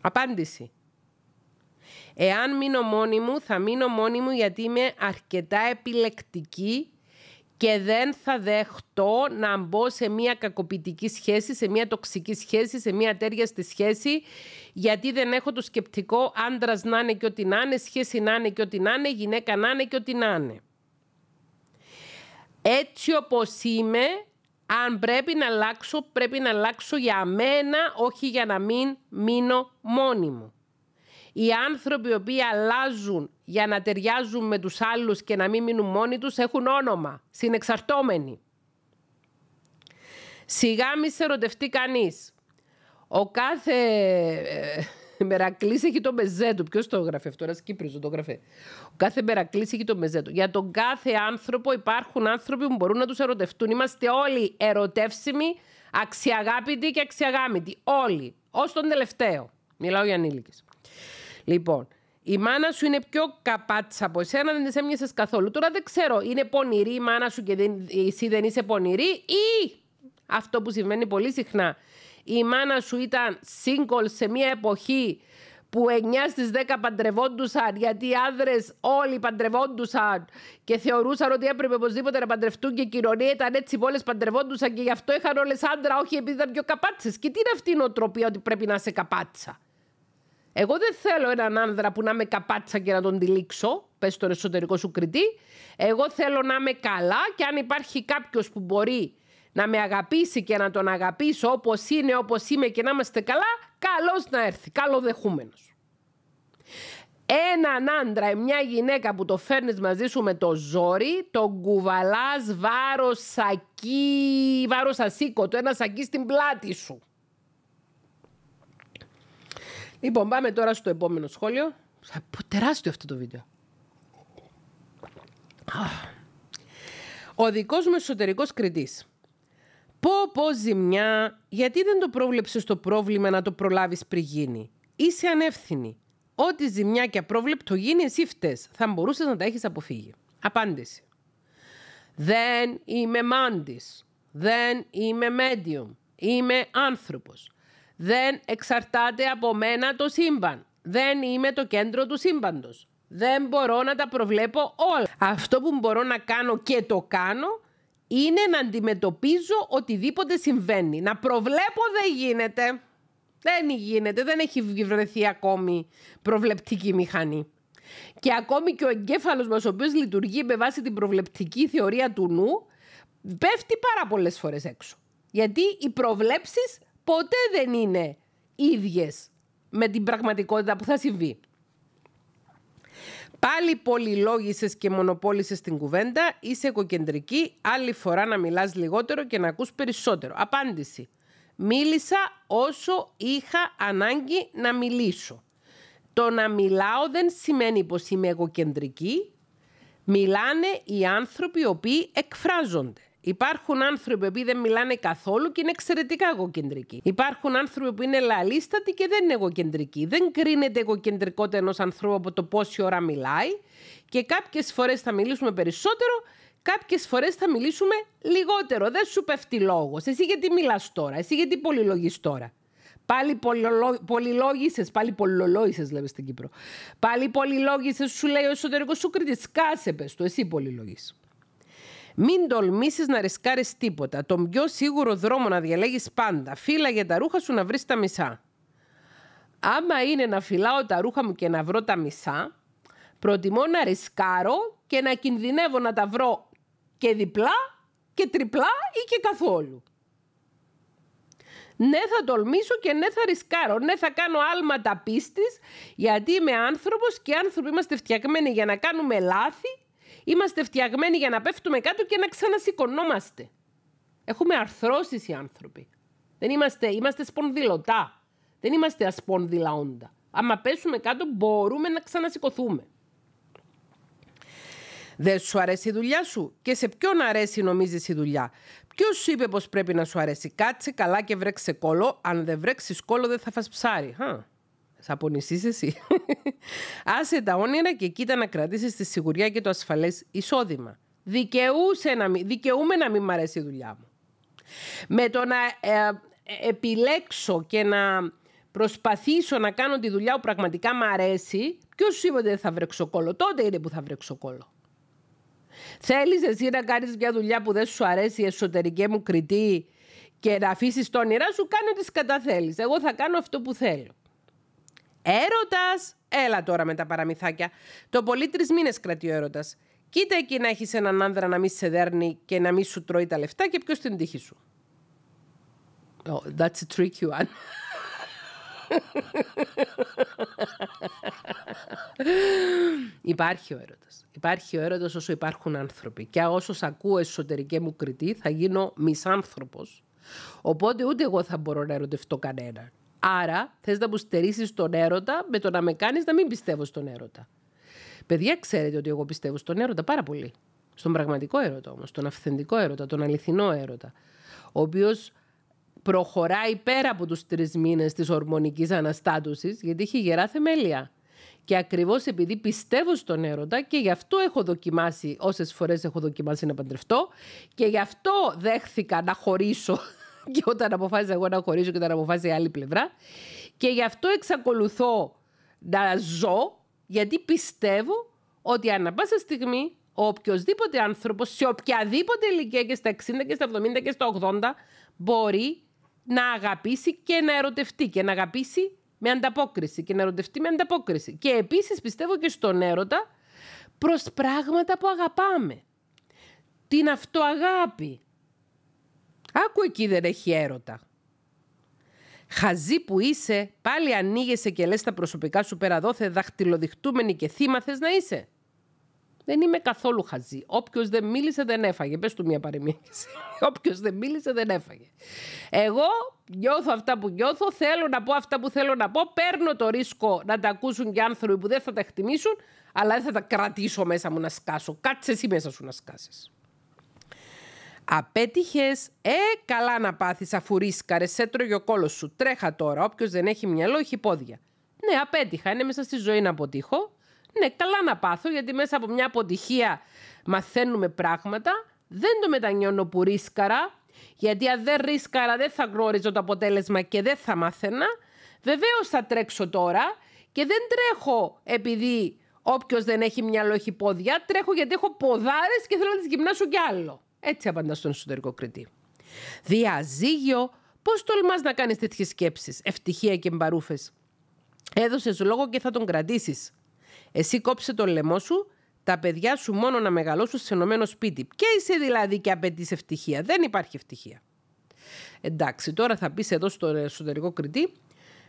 Απάντηση. Εάν μείνω μόνη μου, θα μείνω μόνη μου γιατί είμαι αρκετά επιλεκτική και δεν θα δεχτώ να μπω σε μια κακοποιητική σχέση, σε μια τοξική σχέση, σε μια τέρια στη σχέση, γιατί δεν έχω το σκεπτικό άντρας να είναι και ό,τι να είναι, σχέση να είναι και ό,τι να είναι, γυναίκα να είναι και ό,τι να είναι. Έτσι όπως είμαι, αν πρέπει να αλλάξω, πρέπει να αλλάξω για μένα, όχι για να μην μείνω μόνη μου. Οι άνθρωποι οι οποίοι αλλάζουν για να ταιριάζουν με τους άλλους και να μην μείνουν μόνοι τους έχουν όνομα, συνεξαρτώμενοι. Σιγά μη σε ερωτευτεί κανείς. Ο κάθε... Ε, ε, μερακλής έχει το μεζέ του. Ποιος το έγραφε αυτό, ένας το έγραφε κάθε Μπερακλή έχει τον μεζέτο. Για τον κάθε άνθρωπο υπάρχουν άνθρωποι που μπορούν να τους ερωτευτούν. Είμαστε όλοι ερωτεύσιμοι, αξιαγάπητοι και αξιαγάμητοι. Όλοι. Ως τον τελευταίο. Μιλάω για ανήλικες. Λοιπόν, η μάνα σου είναι πιο καπάτσα από εσένα, δεν τη έμοιασε καθόλου. Τώρα δεν ξέρω, είναι πονηρή η μάνα σου και δεν, εσύ δεν είσαι πονηρή, ή αυτό που συμβαίνει πολύ συχνά. Η μάνα σου ήταν single σε μια εποχή που 9 στι 10 παντρευόντουσαν γιατί οι άνδρες όλοι παντρευόντουσαν και θεωρούσαν ότι έπρεπε οπωσδήποτε να παντρευτούν και η κοινωνία ήταν έτσι που όλες παντρευόντουσαν και γι' αυτό είχαν όλες άντρα όχι επειδή ήταν πιο καπάτσες. Και τι είναι αυτή η νοοτροπία ότι πρέπει να είσαι καπάτσα. Εγώ δεν θέλω έναν άνδρα που να με καπάτσα και να τον τυλίξω, πες στον εσωτερικό σου κριτή. Εγώ θέλω να είμαι καλά και αν υπάρχει κάποιος που μπορεί να με αγαπήσει και να τον αγαπήσω όπως είναι, όπως είμαι και να είμαστε καλά, καλός να έρθει, καλοδεχούμενος. Έναν άντρα, μια γυναίκα που το φέρνεις μαζί σου με το ζόρι, τον κουβαλάς βάρος σακί, βάρος το ένα σακί στην πλάτη σου. Λοιπόν, πάμε τώρα στο επόμενο σχόλιο. Θα Τεράστιο αυτό το βίντεο. Ο δικός μου εσωτερικός κριτής Πω πω ζημιά, γιατί δεν το πρόβλεψες το πρόβλημα να το προλάβεις πριν γίνει. Είσαι ανεύθυνη. Ό,τι ζημιά και απρόβλεπτο γίνει, εσύ φταίς. Θα μπορούσες να τα έχεις αποφύγει. Απάντηση. Δεν είμαι μάντης. Δεν είμαι medium. Είμαι άνθρωπος. Δεν εξαρτάται από μένα το σύμπαν. Δεν είμαι το κέντρο του σύμπαντος. Δεν μπορώ να τα προβλέπω όλα. Αυτό που μπορώ να κάνω και το κάνω είναι να αντιμετωπίζω οτιδήποτε συμβαίνει. Να προβλέπω δεν γίνεται. Δεν γίνεται, δεν έχει βρεθεί ακόμη προβλεπτική μηχανή. Και ακόμη και ο εγκέφαλος μας, ο οποίος λειτουργεί με βάση την προβλεπτική θεωρία του νου, πέφτει πάρα πολλές φορές έξω. Γιατί οι προβλέψεις ποτέ δεν είναι ίδιες με την πραγματικότητα που θα συμβεί. Πάλι πολυλόγησες και μονοπόλησες την κουβέντα, είσαι εγωκεντρική, άλλη φορά να μιλάς λιγότερο και να ακούς περισσότερο. Απάντηση. Μίλησα όσο είχα ανάγκη να μιλήσω. Το να μιλάω δεν σημαίνει πως είμαι εγωκεντρική. Μιλάνε οι άνθρωποι οι οποίοι εκφράζονται. Υπάρχουν άνθρωποι που δεν μιλάνε καθόλου και είναι εξαιρετικά εγωκεντρικοί. Υπάρχουν άνθρωποι που είναι λαλίστατοι και δεν είναι εγωκεντρικοί. Δεν κρίνεται εγωκεντρικότητα ενός ανθρώπου από το πόση ώρα μιλάει. Και κάποιες φορές θα μιλήσουμε περισσότερο, κάποιες φορές θα μιλήσουμε λιγότερο. Δεν σου πέφτει λόγος. Εσύ γιατί μιλάς τώρα, εσύ γιατί πολυλογείς τώρα. Πάλι πολυλόγησες, πάλι πολυλόγησε, λέμε στην Κύπρο. Πάλι πολυλόγησες, σου λέει ο εσωτερικός σου κριτής. Κάσε πες το, εσύ πολυλόγησε. Μην τολμήσεις να ρισκάρεις τίποτα. Τον πιο σίγουρο δρόμο να διαλέγεις πάντα. Φύλα για τα ρούχα σου να βρεις τα μισά. Άμα είναι να φυλάω τα ρούχα μου και να βρω τα μισά, προτιμώ να ρισκάρω και να κινδυνεύω να τα βρω και διπλά και τριπλά ή και καθόλου. Ναι, θα τολμήσω και ναι, θα ρισκάρω. Ναι, θα κάνω άλματα πίστης, γιατί είμαι άνθρωπος και άνθρωποι είμαστε φτιαγμένοι για να κάνουμε λάθη Είμαστε φτιαγμένοι για να πέφτουμε κάτω και να ξανασηκωνόμαστε. Έχουμε αρθρώσεις οι άνθρωποι. Δεν είμαστε, είμαστε σπονδυλωτά. Δεν είμαστε ασπονδυλα όντα. Άμα πέσουμε κάτω μπορούμε να ξανασηκωθούμε. Δεν σου αρέσει η δουλειά σου και σε ποιον αρέσει νομίζεις η δουλειά. Ποιος σου είπε πως πρέπει να σου αρέσει. Κάτσε καλά και βρέξε κόλλο. Αν δεν βρέξεις κόλλο δεν θα φας ψάρι. Θα πονηθείς εσύ. Άσε τα όνειρα και κοίτα να κρατήσεις τη σιγουριά και το ασφαλές εισόδημα. Δικαιούσε να μην, δικαιούμαι να μην μ' αρέσει η δουλειά μου. Με το να ε, επιλέξω και να προσπαθήσω να κάνω τη δουλειά που πραγματικά μ' αρέσει, Ποιος σου είπε ότι δεν θα βρέξω κόλλο. Τότε είναι που θα βρέξω κόλλο. Θέλεις εσύ να κάνεις μια δουλειά που δεν σου αρέσει η εσωτερική μου κριτή και να αφήσεις το όνειρά σου, κάνω τι καταθέλεις. Εγώ θα κάνω αυτό που θέλω. Έρωτας! Έλα τώρα με τα παραμυθάκια. Το πολύ τρεις μήνες κρατεί ο έρωτας. Κοίτα εκεί να έχεις έναν άνδρα να μη σε δέρνει και να μη σου τρώει τα λεφτά και ποιος την τύχη σου. Oh, that's a tricky one. Υπάρχει ο έρωτας. Υπάρχει ο έρωτας όσο υπάρχουν άνθρωποι. Και όσο σ' ακούω εσωτερική μου κριτή θα γίνω μισάνθρωπος. Οπότε ούτε εγώ θα μπορώ να ερωτευτώ κανέναν. Άρα θες να μου στερήσεις τον έρωτα με το να με κάνεις να μην πιστεύω στον έρωτα. Παιδιά, ξέρετε ότι εγώ πιστεύω στον έρωτα πάρα πολύ. Στον πραγματικό έρωτα όμως, τον αυθεντικό έρωτα, τον αληθινό έρωτα. Ο οποίος προχωράει πέρα από τους τρεις μήνες της ορμονικής αναστάτωσης, γιατί έχει γερά θεμέλια. Και ακριβώς επειδή πιστεύω στον έρωτα και γι' αυτό έχω δοκιμάσει όσες φορές έχω δοκιμάσει να παντρευτώ και γι' αυτό δέχθηκα να χωρίσω και όταν αποφάσισα εγώ να χωρίζω και όταν αποφάσισε η άλλη πλευρά. Και γι' αυτό εξακολουθώ να ζω, γιατί πιστεύω ότι ανά πάσα στιγμή ο οποιοδήποτε άνθρωπος, σε οποιαδήποτε ηλικία και στα 60 και στα 70 και στα 80, μπορεί να αγαπήσει και να ερωτευτεί και να αγαπήσει με ανταπόκριση και να ερωτευτεί με ανταπόκριση. Και επίσης πιστεύω και στον έρωτα προς πράγματα που αγαπάμε. Την αυτοαγάπη, Άκου εκεί δεν έχει έρωτα. Χαζή που είσαι, πάλι ανοίγεσαι και λες τα προσωπικά σου πέρα δόθε δαχτυλοδειχτούμενη και θύμα θες να είσαι. Δεν είμαι καθόλου χαζή. Όποιος δεν μίλησε δεν έφαγε. Πες του μία παρεμήγηση. Όποιος δεν μίλησε δεν έφαγε. Εγώ νιώθω αυτά που νιώθω, θέλω να πω αυτά που θέλω να πω. Παίρνω το ρίσκο να τα ακούσουν και άνθρωποι που δεν θα τα εκτιμήσουν, αλλά δεν θα τα κρατήσω μέσα μου να σκάσω. Κάτσε εσύ μέσα σου να σκάσεις. Απέτυχες. Ε, καλά να πάθεις αφού ρίσκαρες. Έτρωγε ο κόλος σου. Τρέχα τώρα. Όποιος δεν έχει μυαλό, έχει πόδια. Ναι, απέτυχα. Είναι μέσα στη ζωή να αποτύχω. Ναι, καλά να πάθω, γιατί μέσα από μια αποτυχία μαθαίνουμε πράγματα. Δεν το μετανιώνω που ρίσκαρα, γιατί αν δεν ρίσκαρα δεν θα γνώριζω το αποτέλεσμα και δεν θα μάθαινα. Βεβαίως θα τρέξω τώρα και δεν τρέχω επειδή όποιος δεν έχει μυαλό έχει πόδια. Τρέχω γιατί έχω ποδάρες και θέλω να τις γυμνάσω κι άλλο. Έτσι απαντάς στον εσωτερικό κριτή. Διαζύγιο, πώς τολμάς να κάνεις τέτοιες σκέψεις, ευτυχία και μπαρούφες. Έδωσες λόγο και θα τον κρατήσεις. Εσύ κόψε το λαιμό σου, τα παιδιά σου μόνο να μεγαλώσουν σε ενωμένο σπίτι. Και είσαι δηλαδή και απαιτείς ευτυχία. Δεν υπάρχει ευτυχία. Εντάξει, τώρα θα πεις εδώ στο εσωτερικό κριτή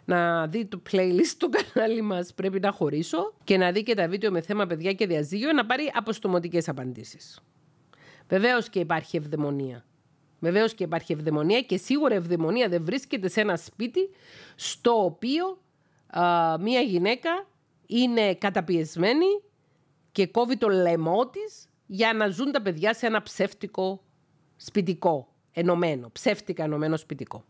να δει το playlist του κανάλι μας. Πρέπει να χωρίσω και να δει και τα βίντεο με θέμα παιδιά και διαζύγιο να πάρει αποστομωτικές απαντήσεις. Βεβαίως και υπάρχει ευδαιμονία. Βεβαίως και υπάρχει ευδαιμονία και σίγουρα ευδαιμονία δεν βρίσκεται σε ένα σπίτι στο οποίο μία γυναίκα είναι καταπιεσμένη και κόβει το λαιμό της για να ζουν τα παιδιά σε ένα ψεύτικο σπιτικό, ενωμένο, ψεύτικα ενωμένο σπιτικό.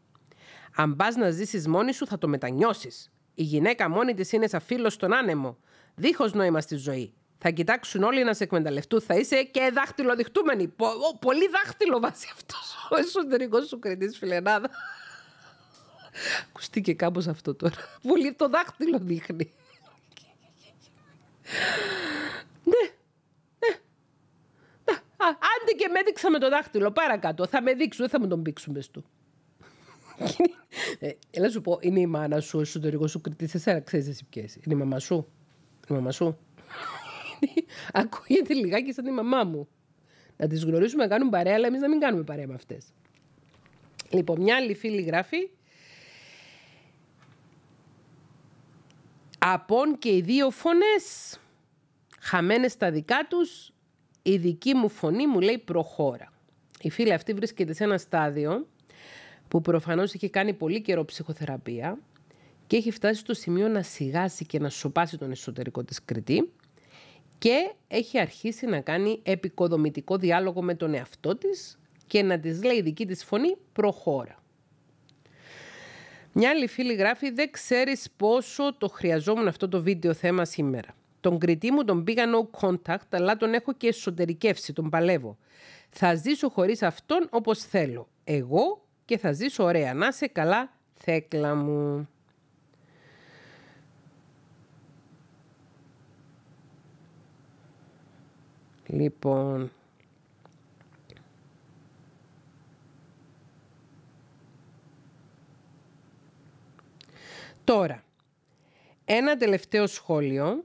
Αν πας να ζήσεις μόνη σου, θα το μετανιώσεις. Η γυναίκα μόνη της είναι σαν φίλος στον άνεμο, δίχως νόημα στη ζωή. Θα κοιτάξουν όλοι να σε εκμεταλλευτούν. Θα είσαι και δάχτυλο διχτούμενη. πολύ δάχτυλο βάζει αυτός ο εσωτερικός σου κριτής, φιλενάδα. και κάπως αυτό τώρα. Πολύ το δάχτυλο δείχνει. ναι, Ναι. άντε και με έδειξα με το δάχτυλο παρακάτω. Θα με δείξουν, δεν θα μου τον πήξουν μες του. ε, να σου πω, είναι η μάνα σου, ο εσωτερικός σου κριτής. Εσύ ξέρεις εσύ ποιες. Είναι η σου. Η μαμά σου γιατί ακούγεται λιγάκι σαν τη μαμά μου. Να τις γνωρίσουμε να κάνουν παρέα, αλλά εμείς να μην κάνουμε παρέα με αυτές. Λοιπόν, μια άλλη φίλη γράφει. Απόν και οι δύο φωνές, χαμένες στα δικά τους, η δική μου φωνή μου λέει προχώρα. Η φίλη αυτή βρίσκεται σε ένα στάδιο που προφανώς έχει κάνει πολύ καιρό ψυχοθεραπεία και έχει φτάσει στο σημείο να σιγάσει και να σοπάσει τον εσωτερικό της κριτή και έχει αρχίσει να κάνει επικοδομητικό διάλογο με τον εαυτό της και να της λέει δική της φωνή «προχώρα». Μια άλλη φίλη γράφει «Δεν ξέρεις πόσο το χρειαζόμουν αυτό το βίντεο θέμα σήμερα. Τον κριτή μου τον πήγα no contact, αλλά τον έχω και εσωτερικεύσει, τον παλεύω. Θα ζήσω χωρίς αυτόν όπως θέλω. Εγώ και θα ζήσω ωραία. Να σε καλά, θέκλα μου». Λοιπόν... Τώρα, ένα τελευταίο σχόλιο,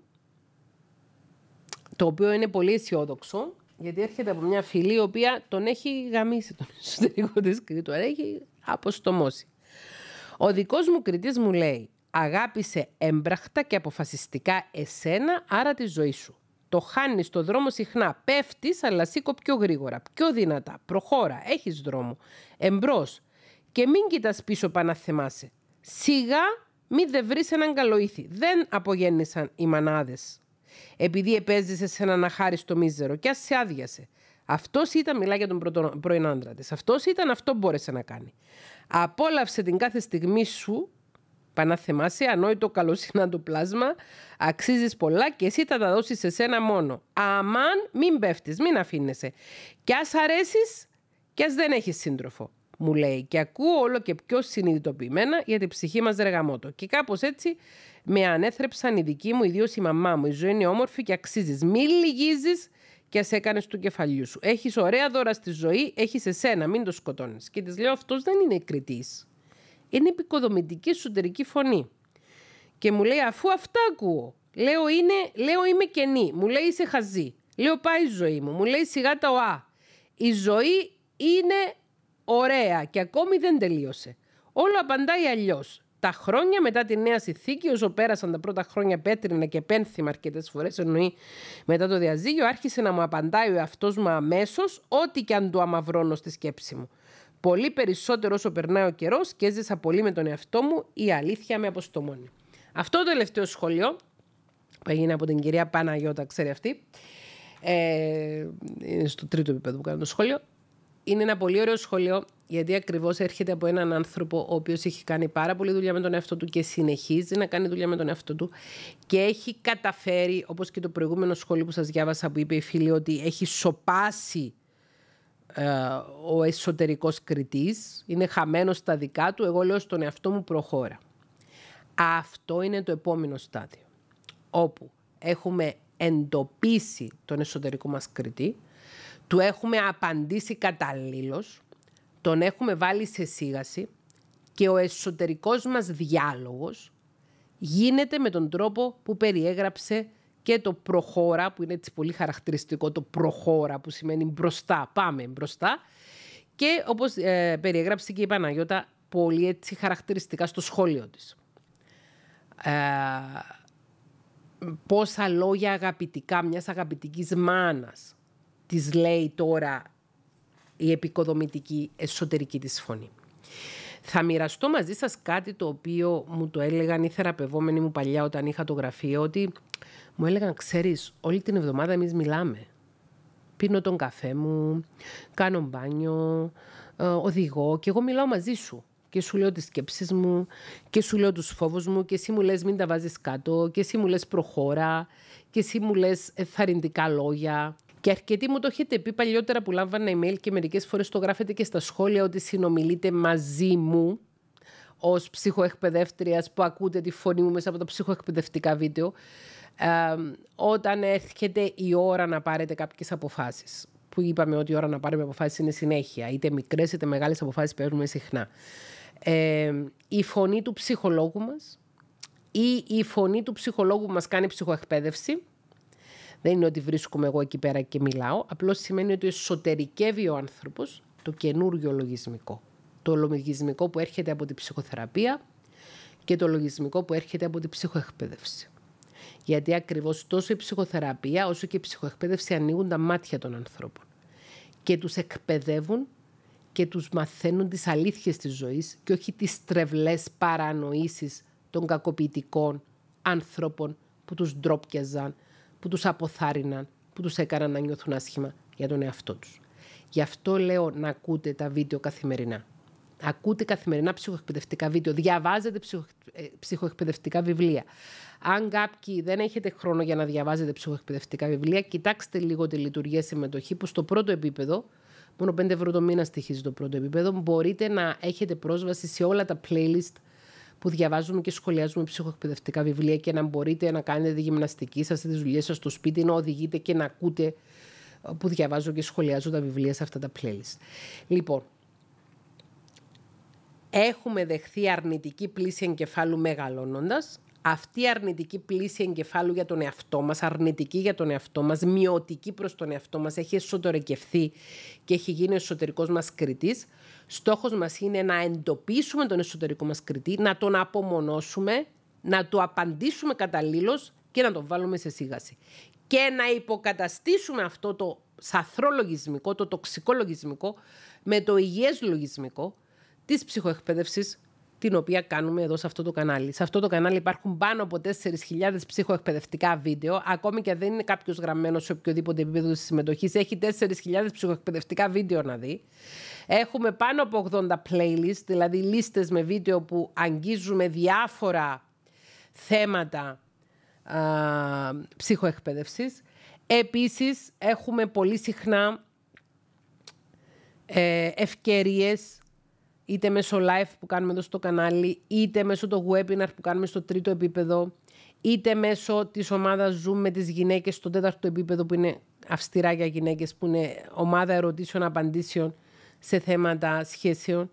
το οποίο είναι πολύ αισιόδοξο, γιατί έρχεται από μια φίλη η οποία τον έχει γαμίσει τον εσωτερικό της Κρήτου αλλά έχει αποστομώσει. Ο δικός μου κριτής μου λέει, αγάπησε έμπραχτα και αποφασιστικά εσένα, άρα τη ζωή σου. Το χάνεις το δρόμο συχνά. Πέφτεις, αλλά σήκω πιο γρήγορα, πιο δυνατά. Προχώρα, έχεις δρόμο. Εμπρός. Και μην κοιτάς πίσω πάνω θεμάσαι. Σιγά μην δε βρεις έναν καλοήθη. Δεν απογέννησαν οι μανάδες. Επειδή επέζησε σε έναν αχάριστο μίζερο και ας σε άδειασε. Αυτός ήταν, μιλά για τον πρώην άντρα της. Αυτός ήταν, αυτό μπόρεσε να κάνει. Απόλαυσε την κάθε στιγμή σου Παναθεμάσαι, ανόητο καλό είναι πλάσμα, αξίζεις πολλά και εσύ θα τα δώσεις σε σένα μόνο. Αμάν, μην πέφτεις, μην αφήνεσαι. Κι ας αρέσεις, κι ας δεν έχεις σύντροφο, μου λέει. Και ακούω όλο και πιο συνειδητοποιημένα για την ψυχή μας δεργαμότο. Και κάπως έτσι με ανέθρεψαν οι δικοί μου, ιδίως η μαμά μου. Η ζωή είναι όμορφη και αξίζεις. Μην λυγίζεις και ας έκανες του κεφαλιού σου. Έχεις ωραία δώρα στη ζωή, έχεις εσένα, μην το σκοτώνεις. Και της λέω, αυτός δεν είναι κριτής είναι επικοδομητική εσωτερική φωνή. Και μου λέει, αφού αυτά ακούω, λέω, είναι, λέω είμαι κενή, μου λέει είσαι χαζή, λέω πάει η ζωή μου, μου λέει σιγά τα ΟΑ. Η ζωή είναι ωραία και ακόμη δεν τελείωσε. Όλο απαντάει αλλιώς. Τα χρόνια μετά τη νέα συνθήκη, όσο πέρασαν τα πρώτα χρόνια πέτρινα και πένθυμα αρκετές φορές, εννοεί μετά το διαζύγιο, άρχισε να μου απαντάει ο εαυτός μου αμέσως, ό,τι και αν του αμαυρώνω στη σκέψη μου. Πολύ περισσότερο όσο περνάει ο καιρός και έζησα πολύ με τον εαυτό μου, η αλήθεια με αποστομώνει. Αυτό το τελευταίο σχόλιο, που έγινε από την κυρία Παναγιώτα, ξέρει αυτή, ε, είναι στο τρίτο επίπεδο που κάνω το σχόλιο. είναι ένα πολύ ωραίο σχολείο γιατί ακριβώς έρχεται από έναν άνθρωπο ο οποίος έχει κάνει πάρα πολύ δουλειά με τον εαυτό του και συνεχίζει να κάνει δουλειά με τον εαυτό του και έχει καταφέρει, όπως και το προηγούμενο σχολείο που σας διάβασα που είπε η φίλη, ότι έχει σοπάσει ε, ο εσωτερικός κριτής, είναι χαμένος στα δικά του, εγώ λέω στον εαυτό μου προχώρα. Αυτό είναι το επόμενο στάδιο, όπου έχουμε εντοπίσει τον εσωτερικό μας κριτή, του έχουμε απαντήσει καταλήλως, τον έχουμε βάλει σε σίγαση και ο εσωτερικός μας διάλογος γίνεται με τον τρόπο που περιέγραψε και το προχώρα, που είναι έτσι πολύ χαρακτηριστικό το προχώρα, που σημαίνει μπροστά, πάμε μπροστά. Και όπως ε, περιέγραψε και η Παναγιώτα, πολύ έτσι χαρακτηριστικά στο σχόλιο της. Ε, πόσα λόγια αγαπητικά μιας αγαπητικής μάνας της λέει τώρα η επικοδομητική εσωτερική της φωνή. Θα μοιραστώ μαζί σας κάτι το οποίο μου το έλεγαν οι θεραπευόμενοι μου παλιά όταν είχα το γραφείο ότι μου έλεγαν, ξέρεις, όλη την εβδομάδα εμείς μιλάμε. Πίνω τον καφέ μου, κάνω μπάνιο, ε, οδηγώ και εγώ μιλάω μαζί σου. Και σου λέω τις σκέψεις μου και σου λέω τους φόβους μου και εσύ μου λες, μην τα βάζεις κάτω και εσύ μου λες προχώρα και εσύ μου λες εθαρρυντικά λόγια. Και αρκετοί μου το έχετε πει παλιότερα που λάμβανα email και μερικές φορές το γράφετε και στα σχόλια ότι συνομιλείτε μαζί μου ως ψυχοεκπαιδεύτριας που ακούτε τη φωνή μου μέσα από τα ψυχοεκπαιδευτικά βίντεο ε, όταν έρχεται η ώρα να πάρετε κάποιες αποφάσεις που είπαμε ότι η ώρα να πάρουμε αποφάσεις είναι συνέχεια είτε μικρές είτε μεγάλες αποφάσεις παίρνουμε συχνά ε, η φωνή του ψυχολόγου μας ή η φωνή του ψυχολόγου που μας κάνει ψυχοεκπαίδευση δεν είναι ότι βρίσκομαι εγώ εκεί πέρα και μιλάω απλώς σημαίνει ότι εσωτερικεύει ο άνθρωπος το καινούργιο λογισμικό το λογισμικό που έρχεται από την ψυχοθεραπεία και το λογισμικό που έρχεται από την ψυχοεκπαίδευση γιατί ακριβώς τόσο η ψυχοθεραπεία όσο και η ψυχοεκπαίδευση ανοίγουν τα μάτια των ανθρώπων. Και τους εκπαιδεύουν και τους μαθαίνουν τις αλήθειες της ζωής και όχι τις τρευλές παρανοήσεις των κακοποιητικών ανθρώπων που τους ντρόπιαζαν, που τους αποθάριναν, που τους έκαναν να νιώθουν άσχημα για τον εαυτό τους. Γι' αυτό λέω να ακούτε τα βίντεο καθημερινά. Ακούτε καθημερινά ψυχοεκπαιδευτικά βίντεο, διαβάζετε ε, ψυχοεκπαιδευτικά βιβλία. Αν κάποιοι δεν έχετε χρόνο για να διαβάζετε ψυχοεκπαιδευτικά βιβλία, κοιτάξτε λίγο τη λειτουργία συμμετοχή που στο πρώτο επίπεδο, μόνο 5 ευρώ το μήνα στοιχίζει το πρώτο επίπεδο, μπορείτε να έχετε πρόσβαση σε όλα τα playlist που διαβάζουμε και σχολιάζουμε ψυχοεκπαιδευτικά βιβλία και να μπορείτε να κάνετε τη γυμναστική σας, τις δουλειές σας στο σπίτι, να οδηγείτε και να ακούτε ε, που διαβάζω και σχολιάζω τα βιβλία σε αυτά τα playlist. Λοιπόν, έχουμε δεχθεί αρνητική πλήση εγκεφάλου μεγαλώνοντας. αυτή η αρνητική πλήση εγκεφάλου για τον εαυτό μας, αρνητική για τον εαυτό μας, μειωτική προς τον εαυτό μας, έχει εσωτερικευθεί και έχει γίνει ο εσωτερικός μας κριτής. Στόχος μας είναι να εντοπίσουμε τον εσωτερικό μας κριτή, να τον απομονώσουμε, να του απαντήσουμε καταλήλως και να τον βάλουμε σε σίγαση. Και να υποκαταστήσουμε αυτό το σαθρό λογισμικό, το τοξικό λογισμικό, με το υγιές λογισμικό, της ψυχοεκπαίδευσης, την οποία κάνουμε εδώ σε αυτό το κανάλι. Σε αυτό το κανάλι υπάρχουν πάνω από 4.000 ψυχοεκπαιδευτικά βίντεο. Ακόμη και δεν είναι κάποιος γραμμένος σε οποιοδήποτε επίπεδο της συμμετοχής, έχει 4.000 ψυχοεκπαιδευτικά βίντεο να δει. Έχουμε πάνω από 80 playlists, δηλαδή λίστες με βίντεο που αγγίζουμε διάφορα θέματα α, ψυχοεκπαίδευσης. Επίσης, έχουμε πολύ συχνά ε, ευκαιρίες είτε μέσω live που κάνουμε εδώ στο κανάλι, είτε μέσω το webinar που κάνουμε στο τρίτο επίπεδο, είτε μέσω της ομάδας Zoom με τις γυναίκες στο τέταρτο επίπεδο που είναι αυστηρά για γυναίκες, που είναι ομάδα ερωτήσεων-απαντήσεων σε θέματα σχέσεων,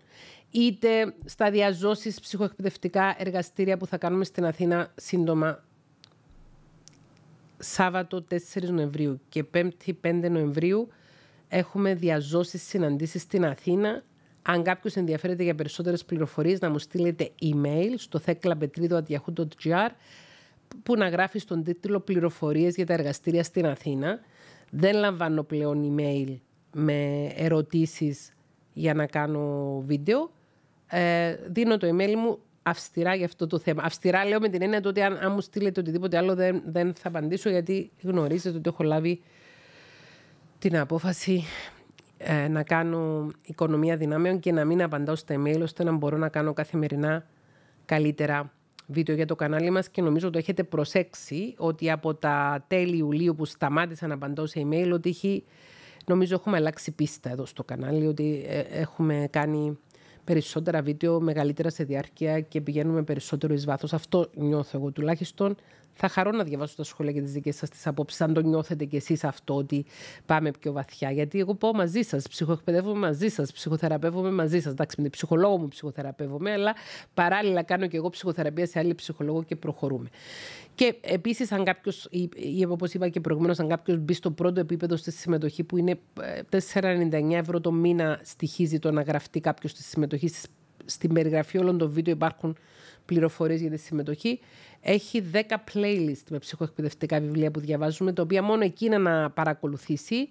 είτε στα διαζώσεις ψυχοεκπαιδευτικά εργαστήρια που θα κάνουμε στην Αθήνα σύντομα Σάββατο 4 Νοεμβρίου και 5η 5 Νοεμβρίου έχουμε διαζώσεις συναντήσεις στην Αθήνα αν κάποιος ενδιαφέρεται για περισσότερες πληροφορίες, να μου στείλετε email στο theklabetrido.yahoo.gr που να γράφει στον τίτλο «Πληροφορίες για τα εργαστήρια στην Αθήνα». Δεν λαμβάνω πλέον email με ερωτήσεις για να κάνω βίντεο. Ε, δίνω το email μου αυστηρά για αυτό το θέμα. Αυστηρά λέω με την έννοια ότι αν, αν μου στείλετε οτιδήποτε άλλο δεν, δεν θα απαντήσω γιατί γνωρίζετε ότι έχω λάβει την απόφαση ε, να κάνω οικονομία δυνάμεων και να μην απαντάω στα email ώστε να μπορώ να κάνω καθημερινά καλύτερα βίντεο για το κανάλι μας και νομίζω το έχετε προσέξει ότι από τα τέλη Ιουλίου που σταμάτησα να απαντώ σε email ότι έχει, νομίζω έχουμε αλλάξει πίστα εδώ στο κανάλι ότι ε, έχουμε κάνει περισσότερα βίντεο μεγαλύτερα σε διάρκεια και πηγαίνουμε περισσότερο εις βάθος. Αυτό νιώθω εγώ τουλάχιστον. Θα χαρώ να διαβάσω τα σχόλια και τις δικές σας απόψεις, αν το νιώθετε κι εσείς αυτό ότι πάμε πιο βαθιά. Γιατί εγώ πω μαζί σας, ψυχοεκπαιδεύομαι μαζί σας, ψυχοθεραπεύομαι μαζί σας. Εντάξει, με την ψυχολόγο μου ψυχοθεραπεύομαι, αλλά παράλληλα κάνω και εγώ ψυχοθεραπεία σε άλλη ψυχολόγο και προχωρούμε. Και επίσης, αν κάποιος, ή όπως είπα και προηγουμένως, αν κάποιος μπει στο πρώτο επίπεδο στη συμμετοχή, που είναι 4,99 ε, ευρώ το μήνα, στοιχίζει το να γραφτεί κάποιος στη συμμετοχή. Στην περιγραφή όλων των βίντεο υπάρχουν πληροφορίες για τη συμμετοχή. Έχει 10 playlist με ψυχοεκπαιδευτικά βιβλία που διαβάζουμε, τα οποία μόνο εκείνα να παρακολουθήσει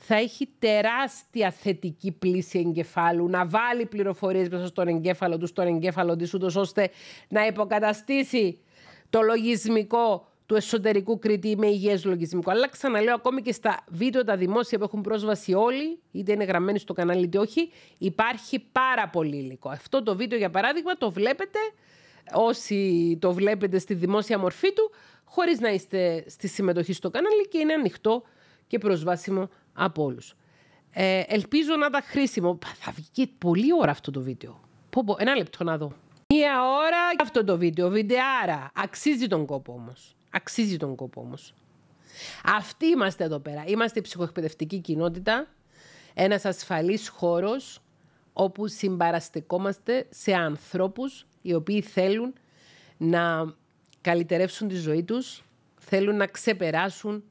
θα έχει τεράστια θετική πλήση εγκεφάλου, να βάλει πληροφορίες μέσα στον εγκέφαλο του, στον εγκέφαλο της ούτως ώστε να υποκαταστήσει το λογισμικό του εσωτερικού κριτή με υγιές λογισμικό. Αλλά ξαναλέω, ακόμη και στα βίντεο τα δημόσια που έχουν πρόσβαση όλοι, είτε είναι γραμμένοι στο κανάλι είτε όχι, υπάρχει πάρα πολύ υλικό. Αυτό το βίντεο, για παράδειγμα, το βλέπετε όσοι το βλέπετε στη δημόσια μορφή του, χωρίς να είστε στη συμμετοχή στο κανάλι και είναι ανοιχτό και προσβάσιμο από όλους. Ε, ελπίζω να τα χρήσιμο. Θα βγει πολύ ώρα αυτό το βίντεο. Πω, πω, ένα λεπτό να δω. Μία ώρα αυτό το βίντεο, βιντεάρα. Αξίζει τον κόπο όμως. Αξίζει τον κόπο όμως. Αυτοί είμαστε εδώ πέρα. Είμαστε η ψυχοεκπαιδευτική κοινότητα, ένας ασφαλής χώρος όπου συμπαραστεκόμαστε σε ανθρώπους οι οποίοι θέλουν να καλυτερεύσουν τη ζωή τους, θέλουν να ξεπεράσουν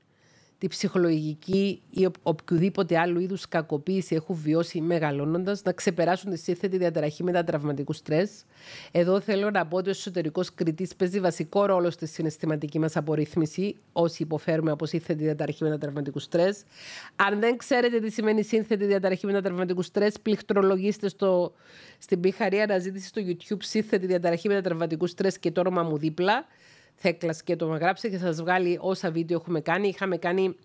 τη ψυχολογική ή οποιοδήποτε άλλου είδους κακοποίηση έχουν βιώσει μεγαλώνοντας, να ξεπεράσουν τη σύνθετη διαταραχή μετατραυματικού στρες. Εδώ θέλω να πω ότι ο εσωτερικός κριτής παίζει βασικό ρόλο στη συναισθηματική μας απορρίθμιση, όσοι υποφέρουμε από σύνθετη διαταραχή μετατραυματικού στρες. Αν δεν ξέρετε τι σημαίνει σύνθετη διαταραχή μετατραυματικού στρες, πληκτρολογήστε στο, στην πιχαρή αναζήτηση στο YouTube σύνθετη διαταραχή μετατραυματικού στρες και το όνομα μου δίπλα. Θέκλα και το με και θα σας βγάλει όσα βίντεο έχουμε κάνει. Είχαμε κάνει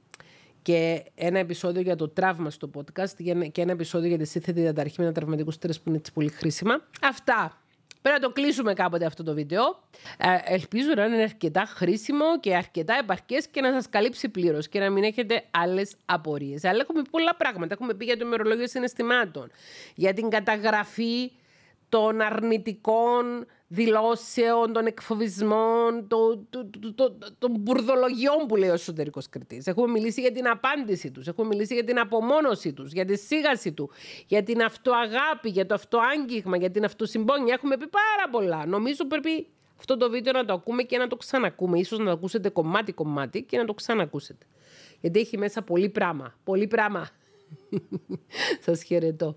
και ένα επεισόδιο για το τραύμα στο podcast και ένα επεισόδιο για τη σύνθετη διαταρχή με ένα τραυματικό στρες που είναι έτσι πολύ χρήσιμα. Αυτά. Πρέπει να το κλείσουμε κάποτε αυτό το βίντεο. Ε, ελπίζω να είναι αρκετά χρήσιμο και αρκετά επαρκές και να σας καλύψει πλήρως και να μην έχετε άλλες απορίες. Αλλά έχουμε πολλά πράγματα. Έχουμε πει για το ημερολόγιο συναισθημάτων, για την καταγραφή των αρνητικών δηλώσεων, των εκφοβισμών, των, των, μπουρδολογιών που λέει ο εσωτερικός κριτής. Έχουμε μιλήσει για την απάντηση τους, έχουμε μιλήσει για την απομόνωσή τους, για τη σίγαση του, για την αυτοαγάπη, για το αυτοάγγιγμα, για την αυτοσυμπόνια. Έχουμε πει πάρα πολλά. Νομίζω πρέπει αυτό το βίντεο να το ακούμε και να το ξανακούμε. Σω να το ακούσετε κομμάτι-κομμάτι και να το ξανακούσετε. Γιατί έχει μέσα πολύ πράγμα. Πολύ πράγμα. Σας χαιρετώ.